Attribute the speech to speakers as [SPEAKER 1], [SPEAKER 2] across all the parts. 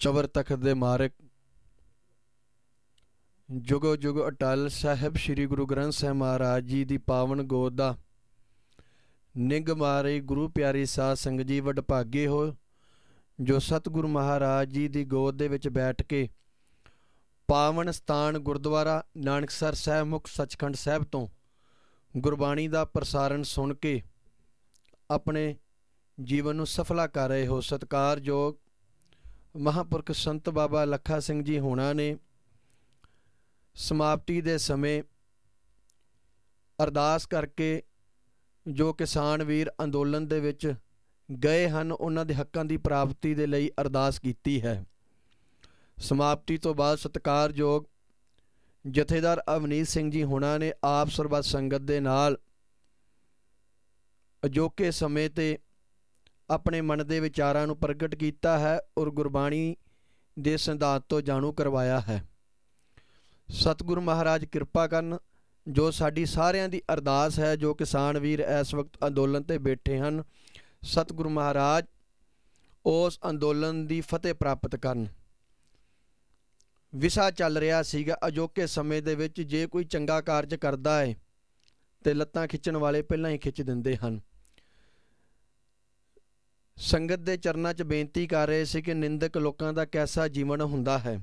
[SPEAKER 1] ਚਬਰ ਤਖਤ ਦੇ ਮਾਰਕ ਜੁਗੋ ਜੁਗ ਅਟਲ ਸਾਹਿਬ ਸ੍ਰੀ ਗੁਰੂ ਗ੍ਰੰਥ ਸਾਹਿਬ ਮਹਾਰਾਜ ਜੀ ਦੀ ਪਾਵਨ ਗੋਦ ਦਾ ਨਿੰਗ ਮਾਰੇ ਗੁਰੂ ਪਿਆਰੀ ਸਾਧ ਸੰਗਤ ਜੀ ਵਡਭਾਗੇ ਹੋ ਜੋ ਸਤਿਗੁਰੂ ਮਹਾਰਾਜ ਜੀ ਦੀ ਗੋਦ ਦੇ ਵਿੱਚ ਬੈਠ ਕੇ ਪਾਵਨ ਸਥਾਨ ਗੁਰਦੁਆਰਾ ਨਾਨਕਸਰ ਸਾਹਿਬ ਮੁਖ ਸਚਖੰਡ ਸਾਹਿਬ ਤੋਂ ਗੁਰਬਾਣੀ ਦਾ ਪ੍ਰਸਾਰਣ ਸੁਣ ਕੇ ਆਪਣੇ ਜੀਵਨ ਨੂੰ ਸਫਲਾ ਕਰ ਰਹੇ ਹੋ ਸਤਕਾਰਯੋਗ ਮਹਾਪੁਰਖ ਸੰਤ ਬਾਬਾ ਲੱਖਾ ਸਿੰਘ ਜੀ ਹੋਣਾ ਨੇ ਸਮਾਪਤੀ ਦੇ ਸਮੇਂ ਅਰਦਾਸ ਕਰਕੇ ਜੋ ਕਿਸਾਨ ਵੀਰ ਅੰਦੋਲਨ ਦੇ ਵਿੱਚ ਗਏ ਹਨ ਉਹਨਾਂ ਦੇ ਹੱਕਾਂ ਦੀ ਪ੍ਰਾਪਤੀ ਦੇ ਲਈ ਅਰਦਾਸ ਕੀਤੀ ਹੈ ਸਮਾਪਤੀ ਤੋਂ ਬਾਅਦ ਸਤਕਾਰਯੋਗ ਜਥੇਦਾਰ ਅਵਨੀਤ ਸਿੰਘ ਜੀ ਹੋਣਾ ਨੇ ਆਪ ਸਰਬੱਤ ਸੰਗਤ ਦੇ ਨਾਲ ਅਜੋਕੇ ਸਮੇਂ ਤੇ ਆਪਣੇ ਮਨ ਦੇ ਵਿਚਾਰਾਂ ਨੂੰ ਪ੍ਰਗਟ ਕੀਤਾ ਹੈ ਔਰ ਗੁਰਬਾਣੀ ਦੇ ਸਿਧਾਂਤ ਤੋਂ ਜਾਣੂ ਕਰਵਾਇਆ ਹੈ ਸਤਿਗੁਰ ਮਹਾਰਾਜ ਕਿਰਪਾ ਕਰਨ ਜੋ ਸਾਡੀ ਸਾਰਿਆਂ ਦੀ ਅਰਦਾਸ ਹੈ ਜੋ ਕਿਸਾਨ ਵੀਰ ਇਸ ਵਕਤ ਅੰਦੋਲਨ ਤੇ ਬੈਠੇ ਹਨ ਸਤਿਗੁਰ ਮਹਾਰਾਜ ਉਸ ਅੰਦੋਲਨ ਦੀ ਫਤਿਹ ਪ੍ਰਾਪਤ ਕਰਨ ਵਿਸਾ ਚੱਲ ਰਿਹਾ ਸੀਗਾ ਅਜੋਕੇ ਸਮੇਂ ਦੇ ਵਿੱਚ ਜੇ ਕੋਈ ਚੰਗਾ ਕਾਰਜ ਕਰਦਾ ਹੈ ਤੇ ਲੱਤਾਂ ਖਿੱਚਣ ਵਾਲੇ ਪਹਿਲਾਂ ਹੀ ਖਿੱਚ ਦਿੰਦੇ ਹਨ ਸੰਗਤ ਦੇ ਚਰਨਾਂ 'ਚ ਬੇਨਤੀ ਕਰ ਰਹੇ ਸੀ ਕਿ ਨਿੰਦਕ ਲੋਕਾਂ ਦਾ ਕੈਸਾ ਜੀਵਨ ਹੁੰਦਾ ਹੈ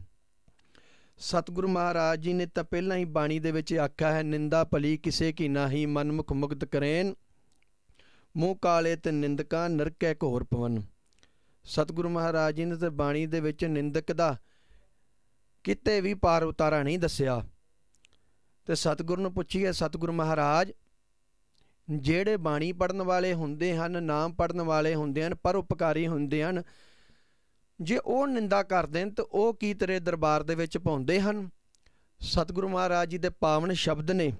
[SPEAKER 1] ਸਤਿਗੁਰੂ ਮਹਾਰਾਜ ਜੀ ਨੇ ਤਾਂ ਪਹਿਲਾਂ ਹੀ ਬਾਣੀ ਦੇ ਵਿੱਚ ਆਖਿਆ ਹੈ ਨਿੰਦਾ ਭਲੀ ਕਿਸੇ ਕੀ ਨਾਹੀ ਮਨਮੁਖ ਮੁਕਤ ਕਰੇਨ ਮੂੰਹ ਕਾਲੇ ਤੇ ਨਿੰਦਕਾਂ ਨਰਕੈ ਘੋਰ ਪਵਨ ਸਤਿਗੁਰੂ ਮਹਾਰਾਜ ਜੀ ਨੇ ਤਾਂ ਬਾਣੀ ਦੇ ਵਿੱਚ ਨਿੰਦਕ ਦਾ ਕਿਤੇ ਵੀ ਪਾਰ ਉਤਾਰਾ ਨਹੀਂ ਦੱਸਿਆ ਤੇ ਸਤਿਗੁਰ ਨੂੰ ਪੁੱਛੀਏ ਸਤਿਗੁਰ ਮਹਾਰਾਜ ਜਿਹੜੇ ਬਾਣੀ ਪੜਨ ਵਾਲੇ ਹੁੰਦੇ ਹਨ ਨਾਮ ਪੜਨ ਵਾਲੇ ਹੁੰਦੇ ਹਨ ਪਰ ਉਪਕਾਰੀ ਹੁੰਦੇ ਹਨ ਜੇ ਉਹ ਨਿੰਦਾ ਕਰਦੇ ਨੇ ਤਾਂ ਉਹ ਕੀ ਤੇਰੇ ਦਰਬਾਰ ਦੇ ਵਿੱਚ ਪਾਉਂਦੇ ਹਨ ਸਤਿਗੁਰੂ ਮਹਾਰਾਜ ਜੀ ਦੇ ਪਾਵਨ ਸ਼ਬਦ ਨੇ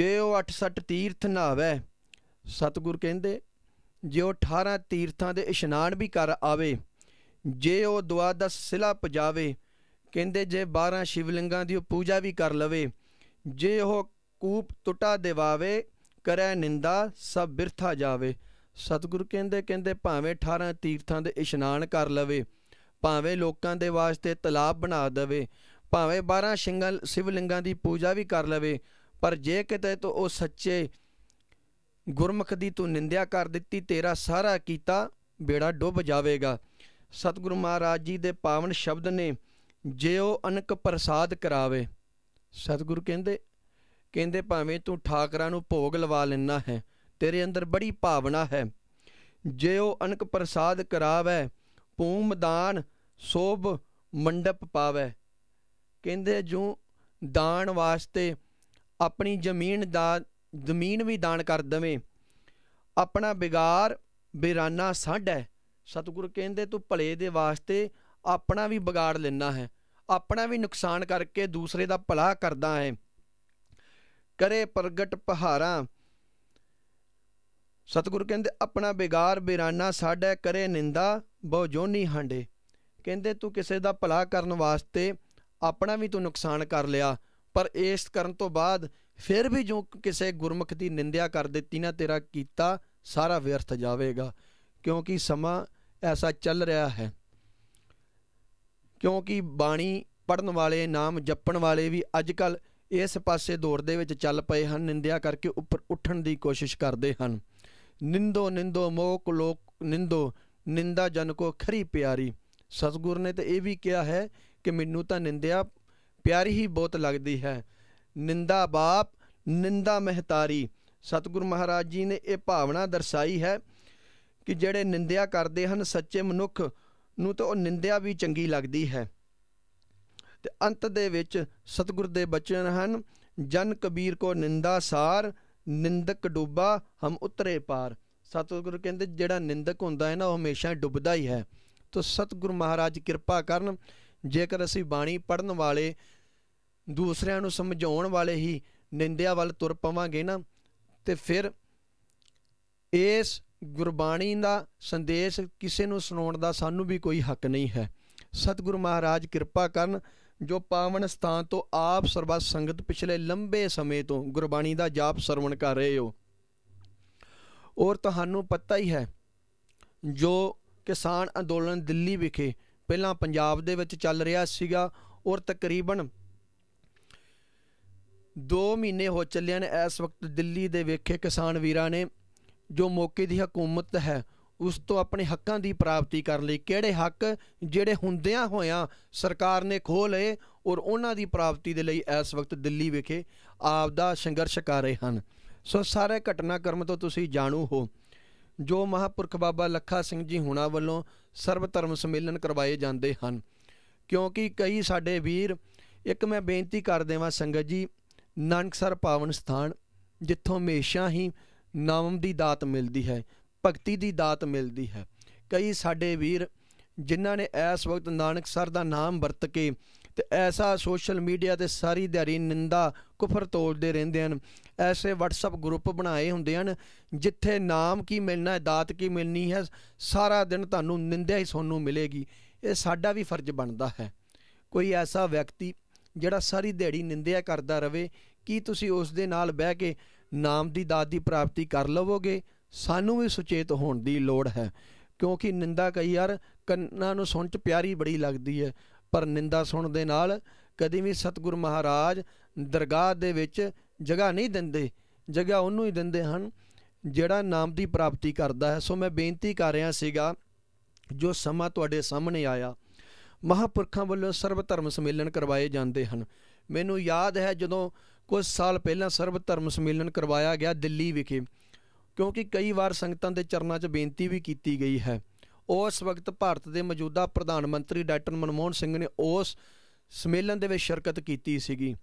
[SPEAKER 1] ਜੇ ਉਹ 68 ਤੀਰਥ ਨਾਵੇ ਸਤਿਗੁਰ ਕਹਿੰਦੇ ਜੇ ਉਹ 18 ਤੀਰਥਾਂ ਦੇ ਇਸ਼ਨਾਨ ਵੀ ਕਰ ਆਵੇ ਜੇ ਉਹ ਦੁਆਦਸ ਸਿਲਾ ਪਜਾਵੇ ਕਹਿੰਦੇ ਜੇ 12 ਸ਼ਿਵਲਿੰਗਾਂ ਦੀ ਉਹ ਪੂਜਾ ਵੀ ਕਰ ਲਵੇ ਜੇ ਉਹ ਕੂਪ ਟੁੱਟਾ ਦਿਵਾਵੇ ਕਰੈ ਨਿੰਦਾ ਸਭ ਬਿਰਥਾ ਜਾਵੇ ਸਤਿਗੁਰ ਕਹਿੰਦੇ ਕਹਿੰਦੇ ਭਾਵੇਂ 18 ਤੀਰਥਾਂ ਦੇ ਇਸ਼ਨਾਨ ਕਰ ਲਵੇ ਭਾਵੇਂ ਲੋਕਾਂ ਦੇ ਵਾਸਤੇ ਤਲਾਬ ਬਣਾ ਦੇਵੇ ਭਾਵੇਂ 12 ਸ਼ਿੰਗਲ ਲਿੰਗਾਂ ਦੀ ਪੂਜਾ ਵੀ ਕਰ ਲਵੇ ਪਰ ਜੇ ਕਿਤੇ ਤੋ ਉਹ ਸੱਚੇ ਗੁਰਮੁਖ ਦੀ ਤੂੰ ਨਿੰਦਿਆ ਕਰ ਦਿੱਤੀ ਤੇਰਾ ਸਾਰਾ ਕੀਤਾ ਬੇੜਾ ਡੁੱਬ ਜਾਵੇਗਾ ਸਤਿਗੁਰੂ ਮਹਾਰਾਜ ਜੀ ਦੇ ਪਾਵਨ ਸ਼ਬਦ ਨੇ ਜੇ ਉਹ ਅਨਕ ਪ੍ਰਸਾਦ ਕਰਾਵੇ ਸਤਿਗੁਰੂ ਕਹਿੰਦੇ ਕਹਿੰਦੇ ਭਾਵੇਂ ਤੂੰ ਠਾਕਰਾਂ ਨੂੰ ਭੋਗ ਲਵਾ ਲੈਣਾ ਹੈ ਤੇਰੇ ਅੰਦਰ ਬੜੀ ਭਾਵਨਾ ਹੈ ਜੇ ਉਹ ਅਨਕ ਪ੍ਰਸਾਦ ਕਰਾਵੇ ਪੂਮਦਾਨ ਸੋਭ ਮੰਡਪ ਪਾਵੇ ਕਹਿੰਦੇ ਜੋ ਦਾਨ ਵਾਸਤੇ ਆਪਣੀ ਜ਼ਮੀਨ ਦਾ ਜ਼ਮੀਨ ਵੀ ਦਾਨ ਕਰ ਦਵੇਂ ਆਪਣਾ ਬਿਗਾਰ ਬੇਰਾਨਾ ਸਾਡਾ ਸਤਿਗੁਰ ਕਹਿੰਦੇ ਤੂੰ ਭਲੇ ਦੇ ਵਾਸਤੇ ਆਪਣਾ ਵੀ ਵਿਗਾੜ ਲੈਣਾ ਹੈ ਆਪਣਾ ਵੀ ਨੁਕਸਾਨ ਕਰਕੇ ਦੂਸਰੇ ਦਾ ਭਲਾ ਕਰਦਾ ਹੈ ਕਰੇ ਪ੍ਰਗਟ ਪਹਾਰਾਂ ਸਤਿਗੁਰ ਕਹਿੰਦੇ ਆਪਣਾ ਬਿਗਾਰ ਬੇਰਾਨਾ ਸਾਡਾ ਕਰੇ ਨਿੰਦਾ ਬਹੁ ਜੋਨੀ ਹਾਂਡੇ ਕਹਿੰਦੇ ਤੂੰ ਕਿਸੇ ਦਾ ਭਲਾ ਕਰਨ ਵਾਸਤੇ ਆਪਣਾ ਵੀ ਤੂੰ ਨੁਕਸਾਨ ਕਰ ਲਿਆ ਪਰ ਇਸ ਕਰਨ ਤੋਂ ਬਾਅਦ ਫਿਰ ਵੀ ਜੋ ਕਿਸੇ ਗੁਰਮੁਖ ਦੀ ਨਿੰਦਿਆ ਕਰ ਦਿੱਤੀ ਨਾ ਤੇਰਾ ਕੀਤਾ ਸਾਰਾ ਵਿਅਰਥ ਜਾਵੇਗਾ ਕਿਉਂਕਿ ਸਮਾਂ ਐਸਾ ਚੱਲ ਰਿਹਾ ਹੈ ਕਿਉਂਕਿ ਬਾਣੀ ਪੜਨ ਵਾਲੇ ਨਾਮ ਜਪਣ ਵਾਲੇ ਵੀ ਅੱਜ ਇਸ ਪਾਸੇ ਦੌਰ ਦੇ ਵਿੱਚ ਚੱਲ ਪਏ ਹਨ ਨਿੰਦਿਆ ਕਰਕੇ ਉੱਪਰ ਉੱਠਣ ਦੀ ਕੋਸ਼ਿਸ਼ ਕਰਦੇ ਹਨ ਨਿੰਦੋ ਨਿੰਦੋ ਮੋਕ ਲੋਕ ਨਿੰਦੋ ਨਿੰਦਾ ਜਨ ਕੋ ਖਰੀ ਪਿਆਰੀ ਸਤਗੁਰ ਨੇ ਤਾਂ ਇਹ ਵੀ ਕਿਹਾ ਹੈ ਕਿ ਮੈਨੂੰ ਤਾਂ ਨਿੰਦਿਆ ਪਿਆਰੀ ਹੀ ਬਹੁਤ ਲੱਗਦੀ ਹੈ ਨਿੰਦਾ ਬਾਪ ਨਿੰਦਾ ਮਹਤਾਰੀ ਸਤਗੁਰ ਮਹਾਰਾਜ ਜੀ ਨੇ ਇਹ ਭਾਵਨਾ ਦਰਸਾਈ ਹੈ ਕਿ ਜਿਹੜੇ ਨਿੰਦਿਆ ਕਰਦੇ ਹਨ ਸੱਚੇ ਮਨੁੱਖ ਨੂੰ ਤਾਂ ਉਹ ਨਿੰਦਿਆ ਵੀ ਚੰਗੀ ਲੱਗਦੀ ਹੈ ਤੇ ਅੰਤ ਦੇ ਵਿੱਚ ਸਤਿਗੁਰ ਦੇ ਬਚਨ ਹਨ ਜਨ ਕਬੀਰ ਕੋ ਨਿੰਦਾ ਸਾਰ ਨਿੰਦਕ ਡੁੱਬਾ ਹਮ ਉਤਰੇ ਪਾਰ ਸਤਿਗੁਰ ਕਹਿੰਦੇ ਜਿਹੜਾ ਨਿੰਦਕ ਹੁੰਦਾ ਹੈ ਨਾ ਉਹ ਹਮੇਸ਼ਾ ਡੁੱਬਦਾ ਹੀ ਹੈ ਤੋ ਸਤਿਗੁਰ ਮਹਾਰਾਜ ਕਿਰਪਾ ਕਰਨ ਜੇਕਰ ਅਸੀਂ ਬਾਣੀ ਪੜਨ ਵਾਲੇ ਦੂਸਰਿਆਂ ਨੂੰ ਸਮਝਾਉਣ ਵਾਲੇ ਹੀ ਨਿੰਦਿਆ ਵੱਲ ਤੁਰ ਪਵਾਂਗੇ ਨਾ ਤੇ ਫਿਰ ਇਸ ਗੁਰਬਾਣੀ ਦਾ ਸੰਦੇਸ਼ ਕਿਸੇ ਨੂੰ ਸੁਣਾਉਣ ਦਾ ਸਾਨੂੰ ਵੀ ਕੋਈ ਹੱਕ ਨਹੀਂ ਹੈ ਸਤਿਗੁਰ ਮਹਾਰਾਜ ਕਿਰਪਾ ਕਰਨ ਜੋ ਪਾਵਨ ਸਥਾਨ ਤੋਂ ਆਪ ਸਰਬੱਤ ਸੰਗਤ ਪਿਛਲੇ ਲੰਬੇ ਸਮੇਂ ਤੋਂ ਗੁਰਬਾਣੀ ਦਾ ਜਾਪ ਸਰਵਣ ਕਰ ਰਹੇ ਹੋ ਔਰ ਤੁਹਾਨੂੰ ਪਤਾ ਹੀ ਹੈ ਜੋ ਕਿਸਾਨ ਅੰਦੋਲਨ ਦਿੱਲੀ ਵਿਖੇ ਪਹਿਲਾਂ ਪੰਜਾਬ ਦੇ ਵਿੱਚ ਚੱਲ ਰਿਹਾ ਸੀਗਾ ਔਰ ਤਕਰੀਬਨ 2 ਮਹੀਨੇ ਹੋ ਚੱਲਿਆ ਨੇ ਇਸ ਵਕਤ ਦਿੱਲੀ ਦੇ ਵਿਖੇ ਕਿਸਾਨ ਵੀਰਾਂ ਨੇ ਜੋ ਮੌਕੇ ਦੀ ਹਕੂਮਤ ਹੈ ਉਸ ਤੋਂ ਆਪਣੇ ਹੱਕਾਂ ਦੀ ਪ੍ਰਾਪਤੀ ਕਰਨ ਲਈ ਕਿਹੜੇ ਹੱਕ ਜਿਹੜੇ ਹੁੰਦਿਆਂ ਹੋਇਆਂ ਸਰਕਾਰ ਨੇ ਖੋ ਲਏ ਔਰ ਉਹਨਾਂ ਦੀ ਪ੍ਰਾਪਤੀ ਦੇ ਲਈ ਇਸ ਵਕਤ ਦਿੱਲੀ ਵਿਖੇ ਆਪ ਦਾ ਸੰਘਰਸ਼ ਕਰ ਰਹੇ ਹਨ ਸੋ ਸਾਰੇ ਘਟਨਾਕ੍ਰਮ ਤੋਂ ਤੁਸੀਂ ਜਾਣੂ ਹੋ ਜੋ ਮਹਾਪੁਰਖ ਬਾਬਾ ਲੱਖਾ ਸਿੰਘ ਜੀ ਹੁਣਾ ਵੱਲੋਂ ਸਰਵ ਧਰਮ ਸੰਮੇਲਨ ਕਰਵਾਏ ਜਾਂਦੇ ਹਨ ਕਿਉਂਕਿ ਕਈ ਸਾਡੇ ਵੀਰ ਇੱਕ ਮੈਂ ਬੇਨਤੀ ਕਰ ਦੇਵਾਂ ਸੰਗਤ ਜੀ ਨਾਨਕਸਰ ਪਾਵਨ ਸਥਾਨ ਜਿੱਥੋਂ ਹਮੇਸ਼ਾ ਹੀ ਨਾਮ ਦੀ ਦਾਤ ਮਿਲਦੀ ਹੈ ਭਗਤੀ ਦੀ ਦਾਤ ਮਿਲਦੀ ਹੈ ਕਈ ਸਾਡੇ ਵੀਰ ਜਿਨ੍ਹਾਂ ਨੇ ਇਸ ਵਕਤ ਨਾਨਕ ਸਰ ਦਾ ਨਾਮ ਵਰਤ ਕੇ ਤੇ ਐਸਾ ਸੋਸ਼ਲ ਮੀਡੀਆ ਤੇ ਸਾਰੀ ਦਿਹਾੜੀ ਨਿੰਦਾ ਕੁਫਰ ਤੋਲਦੇ ਰਹਿੰਦੇ ਹਨ ਐਸੇ WhatsApp ਗਰੁੱਪ ਬਣਾਏ ਹੁੰਦੇ ਹਨ ਜਿੱਥੇ ਨਾਮ ਕੀ ਮਿਲਣਾ ਹੈ ਦਾਤ ਕੀ ਮਿਲਣੀ ਹੈ ਸਾਰਾ ਦਿਨ ਤੁਹਾਨੂੰ ਨਿੰਦਿਆ ਹੀ ਨੂੰ ਮਿਲੇਗੀ ਇਹ ਸਾਡਾ ਵੀ ਫਰਜ਼ ਬਣਦਾ ਹੈ ਕੋਈ ਐਸਾ ਵਿਅਕਤੀ ਜਿਹੜਾ ਸਾਰੀ ਦਿਹਾੜੀ ਨਿੰਦਿਆ ਕਰਦਾ ਰਵੇ ਕੀ ਤੁਸੀਂ ਉਸ ਦੇ ਨਾਲ ਬਹਿ ਕੇ ਨਾਮ ਦੀ ਦਾਤ ਦੀ ਪ੍ਰਾਪਤੀ ਕਰ ਲਵੋਗੇ ਸਾਨੂੰ ਵੀ ਸੁਚੇਤ ਹੋਣ ਦੀ ਲੋੜ ਹੈ ਕਿਉਂਕਿ ਨਿੰਦਾ ਕਈ ਯਾਰ ਕੰਨਾਂ ਨੂੰ ਸੁਣ ਚ ਪਿਆਰੀ ਬੜੀ ਲੱਗਦੀ ਹੈ ਪਰ ਨਿੰਦਾ ਸੁਣ ਦੇ ਨਾਲ ਕਦੀ ਵੀ ਸਤਗੁਰ ਮਹਾਰਾਜ ਦਰਗਾਹ ਦੇ ਵਿੱਚ ਜਗ੍ਹਾ ਨਹੀਂ ਦਿੰਦੇ ਜਗ੍ਹਾ ਉਹਨੂੰ ਹੀ ਦਿੰਦੇ ਹਨ ਜਿਹੜਾ ਨਾਮ ਦੀ ਪ੍ਰਾਪਤੀ ਕਰਦਾ ਹੈ ਸੋ ਮੈਂ ਬੇਨਤੀ ਕਰ ਰਿਹਾ ਸੀਗਾ ਜੋ ਸਮਾਂ ਤੁਹਾਡੇ ਸਾਹਮਣੇ ਆਇਆ ਮਹਾਪੁਰਖਾਂ ਵੱਲੋਂ ਸਰਬ ਧਰਮ ਸੰਮੇਲਨ ਕਰਵਾਏ ਜਾਂਦੇ ਹਨ ਮੈਨੂੰ ਯਾਦ ਹੈ ਜਦੋਂ ਕੁਝ ਸਾਲ ਪਹਿਲਾਂ ਸਰਬ ਧਰਮ ਸੰਮੇਲਨ ਕਰਵਾਇਆ ਗਿਆ ਦਿੱਲੀ ਵਿਖੇ ਕਿਉਂਕਿ ਕਈ ਵਾਰ ਸੰਗਤਾਂ ਦੇ ਚਰਨਾਂ 'ਚ ਬੇਨਤੀ ਵੀ ਕੀਤੀ ਗਈ ਹੈ ਉਸ ਵਕਤ ਭਾਰਤ ਦੇ ਮੌਜੂਦਾ ਪ੍ਰਧਾਨ ਮੰਤਰੀ ਡਾਕਟਰ ਮਨਮੋਹਨ ਸਿੰਘ ਨੇ ਉਸ ਸਮੇਲਨ ਦੇ ਵਿੱਚ ਸ਼ਿਰਕਤ ਕੀਤੀ ਸੀਗੀ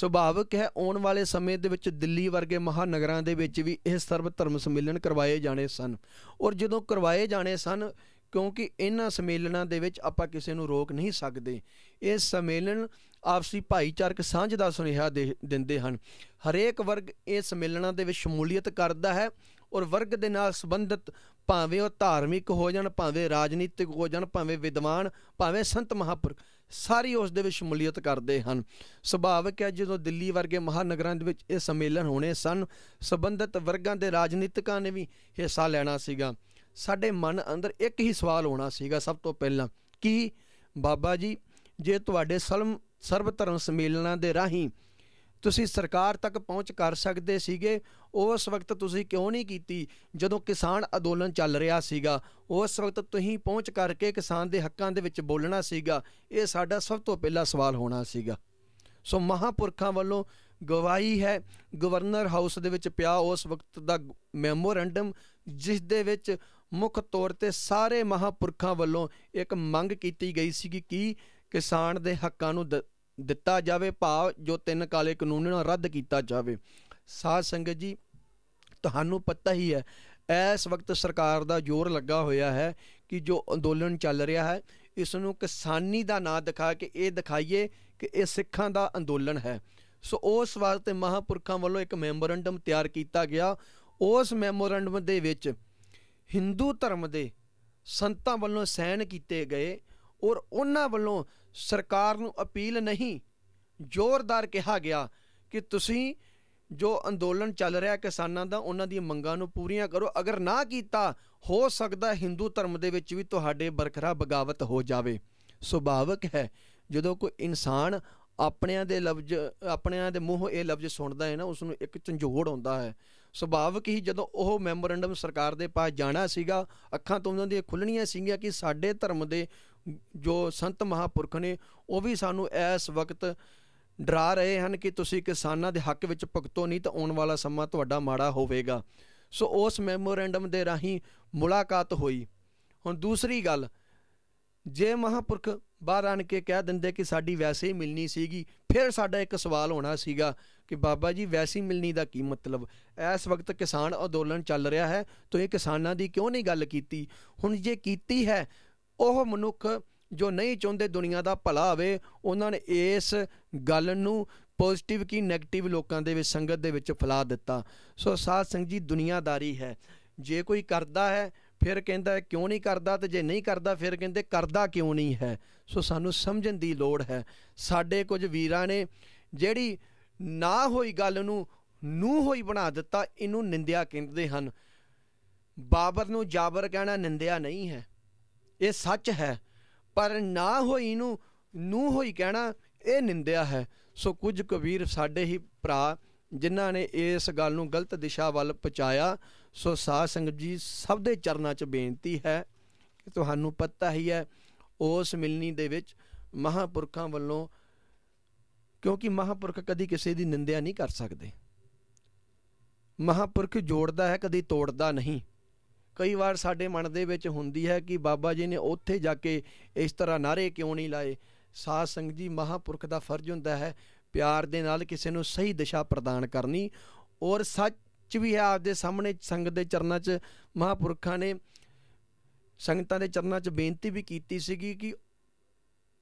[SPEAKER 1] ਸੁਭਾਵਿਕ ਹੈ ਆਉਣ ਵਾਲੇ ਸਮੇਂ ਦੇ ਵਿੱਚ ਦਿੱਲੀ ਵਰਗੇ ਮਹਾਨਗਰਾਂ ਦੇ ਵਿੱਚ ਵੀ ਇਹ ਸਰਵ ਧਰਮ ਸੰਮੇਲਨ ਕਰਵਾਏ ਜਾਣੇ ਸਨ ਔਰ ਜਦੋਂ ਕਰਵਾਏ ਜਾਣੇ ਸਨ ਕਿਉਂਕਿ ਇਹਨਾਂ ਸੰਮੇਲਨਾਂ ਦੇ ਵਿੱਚ ਆਪਾਂ ਕਿਸੇ ਨੂੰ ਰੋਕ ਨਹੀਂ ਸਕਦੇ ਇਹ ਸੰਮੇਲਨ ਆਪਸੀ ਭਾਈਚਾਰਕ ਸਾਂਝ ਦਾ ਸੁਨੇਹਾ ਦਿੰਦੇ ਹਨ ਹਰੇਕ ਵਰਗ ਇਹ ਸੰਮੇਲਨਾਂ ਦੇ ਵਿੱਚ ਸ਼ਮੂਲੀਅਤ ਕਰਦਾ ਹੈ ਔਰ ਵਰਗ ਦੇ ਨਾਲ ਸੰਬੰਧਿਤ ਭਾਵੇਂ ਉਹ ਧਾਰਮਿਕ ਹੋ ਜਾਣ ਭਾਵੇਂ ਰਾਜਨੀਤਿਕ ਹੋ ਜਾਣ ਭਾਵੇਂ ਵਿਦਵਾਨ ਭਾਵੇਂ ਸੰਤ ਮਹਾਪੁਰਖ ਸਾਰੀ ਉਸ ਦੇ ਵਿੱਚ ਸ਼ਮੂਲੀਅਤ ਕਰਦੇ ਹਨ ਸੁਭਾਵਿਕ ਹੈ ਜਦੋਂ ਦਿੱਲੀ ਵਰਗੇ ਮਹਾਨਗਰਾਂ ਦੇ ਵਿੱਚ ਇਹ ਸੰਮੇਲਨ ਹੋਣੇ ਸਨ ਸੰਬੰਧਿਤ ਵਰਗਾਂ ਦੇ ਰਾਜਨੀਤਿਕਾਂ ਨੇ ਵੀ ਹਿੱਸਾ ਲੈਣਾ ਸੀਗਾ ਸਾਡੇ ਮਨ ਅੰਦਰ ਇੱਕ ਹੀ ਸਵਾਲ ਹੋਣਾ ਸੀਗਾ ਸਭ ਤੋਂ ਪਹਿਲਾਂ ਕਿ ਬਾਬਾ ਜੀ ਜੇ ਤੁਹਾਡੇ ਸਲਮ ਸਰਬ ਧਰਮ ਸੰਮੇਲਨਾਂ ਦੇ ਰਾਹੀਂ ਤੁਸੀਂ ਸਰਕਾਰ ਤੱਕ ਪਹੁੰਚ ਕਰ ਸਕਦੇ ਸੀਗੇ ਉਸ ਵਕਤ ਤੁਸੀਂ ਕਿਉਂ ਨਹੀਂ ਕੀਤੀ ਜਦੋਂ ਕਿਸਾਨ ਅੰਦੋਲਨ ਚੱਲ ਰਿਹਾ ਸੀਗਾ ਉਸ ਵਕਤ ਤੁਸੀਂ ਪਹੁੰਚ ਕਰਕੇ ਕਿਸਾਨ ਦੇ ਹੱਕਾਂ ਦੇ ਵਿੱਚ ਬੋਲਣਾ ਸੀਗਾ ਇਹ ਸਾਡਾ ਸਭ ਤੋਂ ਪਹਿਲਾ ਸਵਾਲ ਹੋਣਾ ਸੀਗਾ ਸੋ ਮਹਾਪੁਰਖਾਂ ਵੱਲੋਂ ਗਵਾਹੀ ਹੈ ਗਵਰਨਰ ਹਾਊਸ ਦੇ ਵਿੱਚ ਪਿਆ ਉਸ ਵਕਤ ਦਾ ਮੈਮੋਰੈਂਡਮ ਜਿਸ ਦੇ ਵਿੱਚ ਮੁੱਖ ਤੌਰ ਤੇ ਸਾਰੇ ਮਹਾਪੁਰਖਾਂ ਵੱਲੋਂ ਇੱਕ ਮੰਗ ਕੀਤੀ ਗਈ ਸੀ ਕਿ ਕਿਸਾਨ ਦੇ ਹੱਕਾਂ ਨੂੰ ਦਿੱਤਾ ਜਾਵੇ ਭਾਵ ਜੋ ਤਿੰਨ ਕਾਲੇ ਕਾਨੂੰਨ ਨੂੰ ਰੱਦ ਕੀਤਾ ਜਾਵੇ ਸਾਧ ਸੰਗਤ ਜੀ ਤੁਹਾਨੂੰ ਪਤਾ ਹੀ ਹੈ ਇਸ ਵਕਤ ਸਰਕਾਰ ਦਾ ਜ਼ੋਰ ਲੱਗਾ ਹੋਇਆ ਹੈ ਕਿ ਜੋ ਅੰਦੋਲਨ ਚੱਲ ਰਿਹਾ ਹੈ ਇਸ ਨੂੰ ਕਿਸਾਨੀ ਦਾ ਨਾਂ ਦਿਖਾ ਕੇ ਇਹ ਦਿਖਾਈਏ ਕਿ ਇਹ ਸਿੱਖਾਂ ਦਾ ਅੰਦੋਲਨ ਹੈ ਸੋ ਉਸ ਵਾਸਤੇ ਮਹਾਪੁਰਖਾਂ ਵੱਲੋਂ ਇੱਕ ਮੈਮੋਰੰਡਮ ਤਿਆਰ ਕੀਤਾ ਗਿਆ ਉਸ ਮੈਮੋਰੰਡਮ ਦੇ ਵਿੱਚ ਹਿੰਦੂ ਧਰਮ ਦੇ ਸੰਤਾਂ ਵੱਲੋਂ ਸਹਿਣ ਕੀਤੇ ਗਏ ਔਰ ਉਹਨਾਂ ਵੱਲੋਂ ਸਰਕਾਰ ਨੂੰ ਅਪੀਲ ਨਹੀਂ ਜ਼ੋਰਦਾਰ ਕਿਹਾ ਗਿਆ ਕਿ ਤੁਸੀਂ ਜੋ ਅੰਦੋਲਨ ਚੱਲ ਰਿਹਾ ਕਿਸਾਨਾਂ ਦਾ ਉਹਨਾਂ ਦੀਆਂ ਮੰਗਾਂ ਨੂੰ ਪੂਰੀਆਂ ਕਰੋ ਅਗਰ ਨਾ ਕੀਤਾ ਹੋ ਸਕਦਾ ਹਿੰਦੂ ਧਰਮ ਦੇ ਵਿੱਚ ਵੀ ਤੁਹਾਡੇ ਬਰਖਰਾ ਬਗਾਵਤ ਹੋ ਜਾਵੇ ਸੁਭਾਵਕ ਹੈ ਜਦੋਂ ਕੋਈ ਇਨਸਾਨ ਆਪਣਿਆਂ ਦੇ ਲਫ਼ਜ਼ ਆਪਣਿਆਂ ਦੇ ਮੂੰਹ ਇਹ ਲਫ਼ਜ਼ ਸੁਣਦਾ ਹੈ ਨਾ ਉਸ ਨੂੰ ਇੱਕ ਝੰਜੋੜ ਹੁੰਦਾ ਹੈ ਸੁਭਾਵਕ ਹੀ ਜਦੋਂ ਉਹ ਮੈਮੋਰੈਂਡਮ ਸਰਕਾਰ ਦੇ ਪਾਸ ਜਾਣਾ ਸੀਗਾ ਅੱਖਾਂ ਤੋਂ ਉਹਨਾਂ ਦੀਆਂ ਖੁੱਲਣੀਆਂ ਸੀਗੀਆਂ ਕਿ ਸਾਡੇ ਧਰਮ ਦੇ ਜੋ ਸੰਤ ਮਹਾਪੁਰਖ ਨੇ ਉਹ ਵੀ ਸਾਨੂੰ ਇਸ ਵਕਤ ਡਰਾ ਰਹੇ ਹਨ ਕਿ ਤੁਸੀਂ ਕਿਸਾਨਾਂ ਦੇ ਹੱਕ ਵਿੱਚ ਭੁਗਤੋ ਨਹੀਂ ਤਾਂ ਆਉਣ ਵਾਲਾ ਸਮਾਂ ਤੁਹਾਡਾ ਮਾੜਾ ਹੋਵੇਗਾ ਸੋ ਉਸ ਮੈਮੋਰੈਂਡਮ ਦੇ ਰਾਹੀਂ ਮੁਲਾਕਾਤ ਹੋਈ ਹੁਣ ਦੂਸਰੀ ਗੱਲ ਜੇ ਮਹਾਪੁਰਖ ਬਾਹਰ ਆਣ ਕੇ ਕਹਿ ਦਿੰਦੇ ਕਿ ਸਾਡੀ ਵੈਸੇ ਹੀ ਮਿਲਣੀ ਸੀਗੀ ਫਿਰ ਸਾਡਾ ਇੱਕ ਸਵਾਲ ਹੋਣਾ ਸੀਗਾ ਕਿ ਬਾਬਾ ਜੀ ਵੈਸੀ ਮਿਲਣੀ ਦਾ ਕੀ ਮਤਲਬ ਇਸ ਵਕਤ ਕਿਸਾਨ ਅੰਦੋਲਨ ਚੱਲ ਰਿਹਾ ਹੈ ਇਹ ਕਿਸਾਨਾਂ ਦੀ ਕਿਉਂ ਨਹੀਂ ਗੱਲ ਕੀਤੀ ਹੁਣ ਜੇ ਕੀਤੀ ਹੈ ਉਹ ਮਨੁੱਖ ਜੋ ਨਹੀਂ ਚਾਹੁੰਦੇ ਦੁਨੀਆ ਦਾ ਭਲਾ ਹੋਵੇ ਉਹਨਾਂ ਨੇ ਇਸ ਗੱਲ ਨੂੰ ਪੋਜ਼ਿਟਿਵ ਕੀ 네ਗੇਟਿਵ ਲੋਕਾਂ ਦੇ ਵਿੱਚ ਸੰਗਤ ਦੇ ਵਿੱਚ ਫਲਾ ਦਿੱਤਾ ਸੋ ਸਾਧ ਸੰਗਤ ਜੀ ਦੁਨੀਆਦਾਰੀ ਹੈ ਜੇ ਕੋਈ ਕਰਦਾ ਹੈ ਫਿਰ ਕਹਿੰਦਾ ਕਿਉਂ ਨਹੀਂ ਕਰਦਾ ਤੇ ਜੇ ਨਹੀਂ ਕਰਦਾ ਫਿਰ ਕਹਿੰਦੇ ਕਰਦਾ ਕਿਉਂ ਨਹੀਂ ਹੈ ਸੋ ਸਾਨੂੰ ਸਮਝਣ ਦੀ ਲੋੜ ਹੈ ਸਾਡੇ ਕੁਝ ਵੀਰਾਂ ਨੇ ਜਿਹੜੀ ਨਾ ਹੋਈ ਗੱਲ ਨੂੰ ਨੂੰ ਹੋਈ ਬਣਾ ਦਿੱਤਾ ਇਹਨੂੰ ਨਿੰਦਿਆ ਕਹਿੰਦੇ ਹਨ ਬਾਬਰ ਨੂੰ ਜਾਬਰ ਕਹਿਣਾ ਨਿੰਦਿਆ ਨਹੀਂ ਹੈ ਇਹ ਸੱਚ ਹੈ ਪਰ ਨਾ ਹੋਈ ਨੂੰ ਨੂੰ ਹੋਈ ਕਹਿਣਾ ਇਹ ਨਿੰਦਿਆ ਹੈ ਸੋ ਕੁਝ ਕਬੀਰ ਸਾਡੇ ਹੀ ਭਰਾ ਜਿਨ੍ਹਾਂ ਨੇ ਇਸ ਗੱਲ ਨੂੰ ਗਲਤ ਦਿਸ਼ਾ ਵੱਲ ਪਹੁੰਚਾਇਆ ਸੋ ਸਾਧ ਸੰਗਤ ਜੀ ਸਭ ਦੇ ਚਰਨਾਂ 'ਚ ਬੇਨਤੀ ਹੈ ਕਿ ਤੁਹਾਨੂੰ ਪਤਾ ਹੀ ਹੈ ਉਸ ਮਿਲਣੀ ਦੇ ਵਿੱਚ ਮਹਾਪੁਰਖਾਂ ਵੱਲੋਂ ਕਿਉਂਕਿ ਮਹਾਪੁਰਖ ਕਦੀ ਕਿਸੇ ਦੀ ਨਿੰਦਿਆ ਨਹੀਂ ਕਰ ਸਕਦੇ ਮਹਾਪੁਰਖ ਜੋੜਦਾ ਹੈ ਕਦੀ ਤੋੜਦਾ ਨਹੀਂ ਕਈ ਵਾਰ ਸਾਡੇ ਮਨ ਦੇ ਵਿੱਚ ਹੁੰਦੀ ਹੈ ਕਿ ਬਾਬਾ ਜੀ ਨੇ ਉੱਥੇ ਜਾ ਕੇ ਇਸ ਤਰ੍ਹਾਂ ਨਾਰੇ ਕਿਉਂ ਨਹੀਂ ਲਾਏ ਸਾਧ ਸੰਗਤ ਜੀ ਮਹਾਪੁਰਖ ਦਾ ਫਰਜ਼ ਹੁੰਦਾ ਹੈ ਪਿਆਰ ਦੇ ਨਾਲ ਕਿਸੇ ਨੂੰ ਸਹੀ ਦਿਸ਼ਾ ਪ੍ਰਦਾਨ ਕਰਨੀ ਔਰ ਸੱਚ ਵੀ ਹੈ ਆਪਦੇ ਸਾਹਮਣੇ ਸੰਗਤ ਦੇ ਚਰਨਾਂ 'ਚ ਮਹਾਪੁਰਖਾਂ ਨੇ ਸੰਗਤਾਂ ਦੇ ਚਰਨਾਂ 'ਚ ਬੇਨਤੀ ਵੀ ਕੀਤੀ ਸੀਗੀ ਕਿ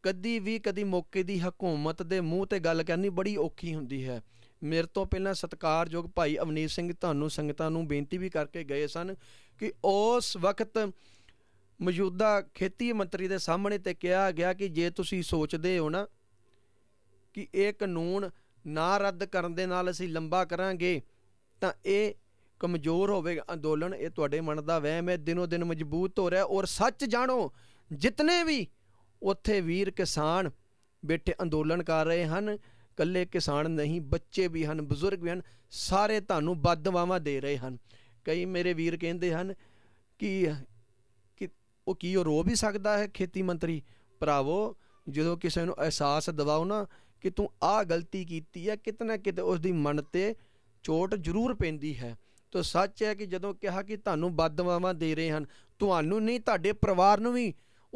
[SPEAKER 1] ਕਦੀ ਵੀ ਕਦੀ ਮੌਕੇ ਦੀ ਹਕੂਮਤ ਦੇ ਮੂੰਹ ਤੇ ਗੱਲ ਕਰਨੀ ਬੜੀ ਔਖੀ ਹੁੰਦੀ ਹੈ ਮੇਰੇ ਤੋਂ ਪਹਿਲਾਂ ਸਤਕਾਰਯੋਗ ਭਾਈ ਅਵਨੀਤ ਸਿੰਘ ਤੁਹਾਨੂੰ ਸੰਗਤਾਂ ਨੂੰ ਬੇਨਤੀ ਵੀ ਕਰਕੇ ਗਏ ਸਨ ਕਿ ਉਸ ਵਕਤ ਮੌਜੂਦਾ ਖੇਤੀ ਮੰਤਰੀ ਦੇ ਸਾਹਮਣੇ ਤੇ ਕਿਹਾ ਗਿਆ ਕਿ ਜੇ ਤੁਸੀਂ ਸੋਚਦੇ ਹੋ ਨਾ ਕਿ ਇਹ ਕਾਨੂੰਨ ਨਾ ਰੱਦ ਕਰਨ ਦੇ ਨਾਲ ਅਸੀਂ ਲੰਬਾ ਕਰਾਂਗੇ ਤਾਂ ਇਹ ਕਮਜ਼ੋਰ ਹੋਵੇਗਾ ਅੰਦੋਲਨ ਇਹ ਤੁਹਾਡੇ ਮਨ ਦਾ ਵਹਿਮ ਹੈ ਦਿਨੋ ਦਿਨ ਮਜ਼ਬੂਤ ਹੋ ਰਿਹਾ ਔਰ ਸੱਚ ਜਾਣੋ ਜਿੰਨੇ ਵੀ ਉੱਥੇ ਵੀਰ ਕਿਸਾਨ ਬੈਠੇ ਅੰਦੋਲਨ ਕਰ ਰਹੇ ਹਨ ਕੱਲੇ ਕਿਸਾਨ ਨਹੀਂ ਬੱਚੇ ਵੀ ਹਨ ਬਜ਼ੁਰਗ ਵੀ ਹਨ ਸਾਰੇ ਤੁਹਾਨੂੰ ਬਦਵਾਵਾ ਦੇ ਰਹੇ ਹਨ ਕਈ ਮੇਰੇ ਵੀਰ ਕਹਿੰਦੇ ਹਨ ਕਿ ਉਹ ਕੀ ਉਹ ਰੋ ਵੀ ਸਕਦਾ ਹੈ ਖੇਤੀ ਮੰਤਰੀ ਭਰਾਵੋ ਜਦੋਂ ਕਿਸੇ ਨੂੰ ਅਹਿਸਾਸ ਦਿਵਾਉ ਨਾ ਕਿ ਤੂੰ ਆਹ ਗਲਤੀ ਕੀਤੀ ਹੈ ਕਿਤਨਾ ਕਿਤੇ ਉਸ ਦੀ ਮਨ ਤੇ ਚੋਟ ਜ਼ਰੂਰ ਪੈਂਦੀ ਹੈ ਤੋ ਸੱਚ ਹੈ ਕਿ ਜਦੋਂ ਕਿਹਾ ਕਿ ਤੁਹਾਨੂੰ ਬਦਦੁਆਵਾਂ ਦੇ ਰਹੇ ਹਨ ਤੁਹਾਨੂੰ ਨਹੀਂ ਤੁਹਾਡੇ ਪਰਿਵਾਰ ਨੂੰ ਵੀ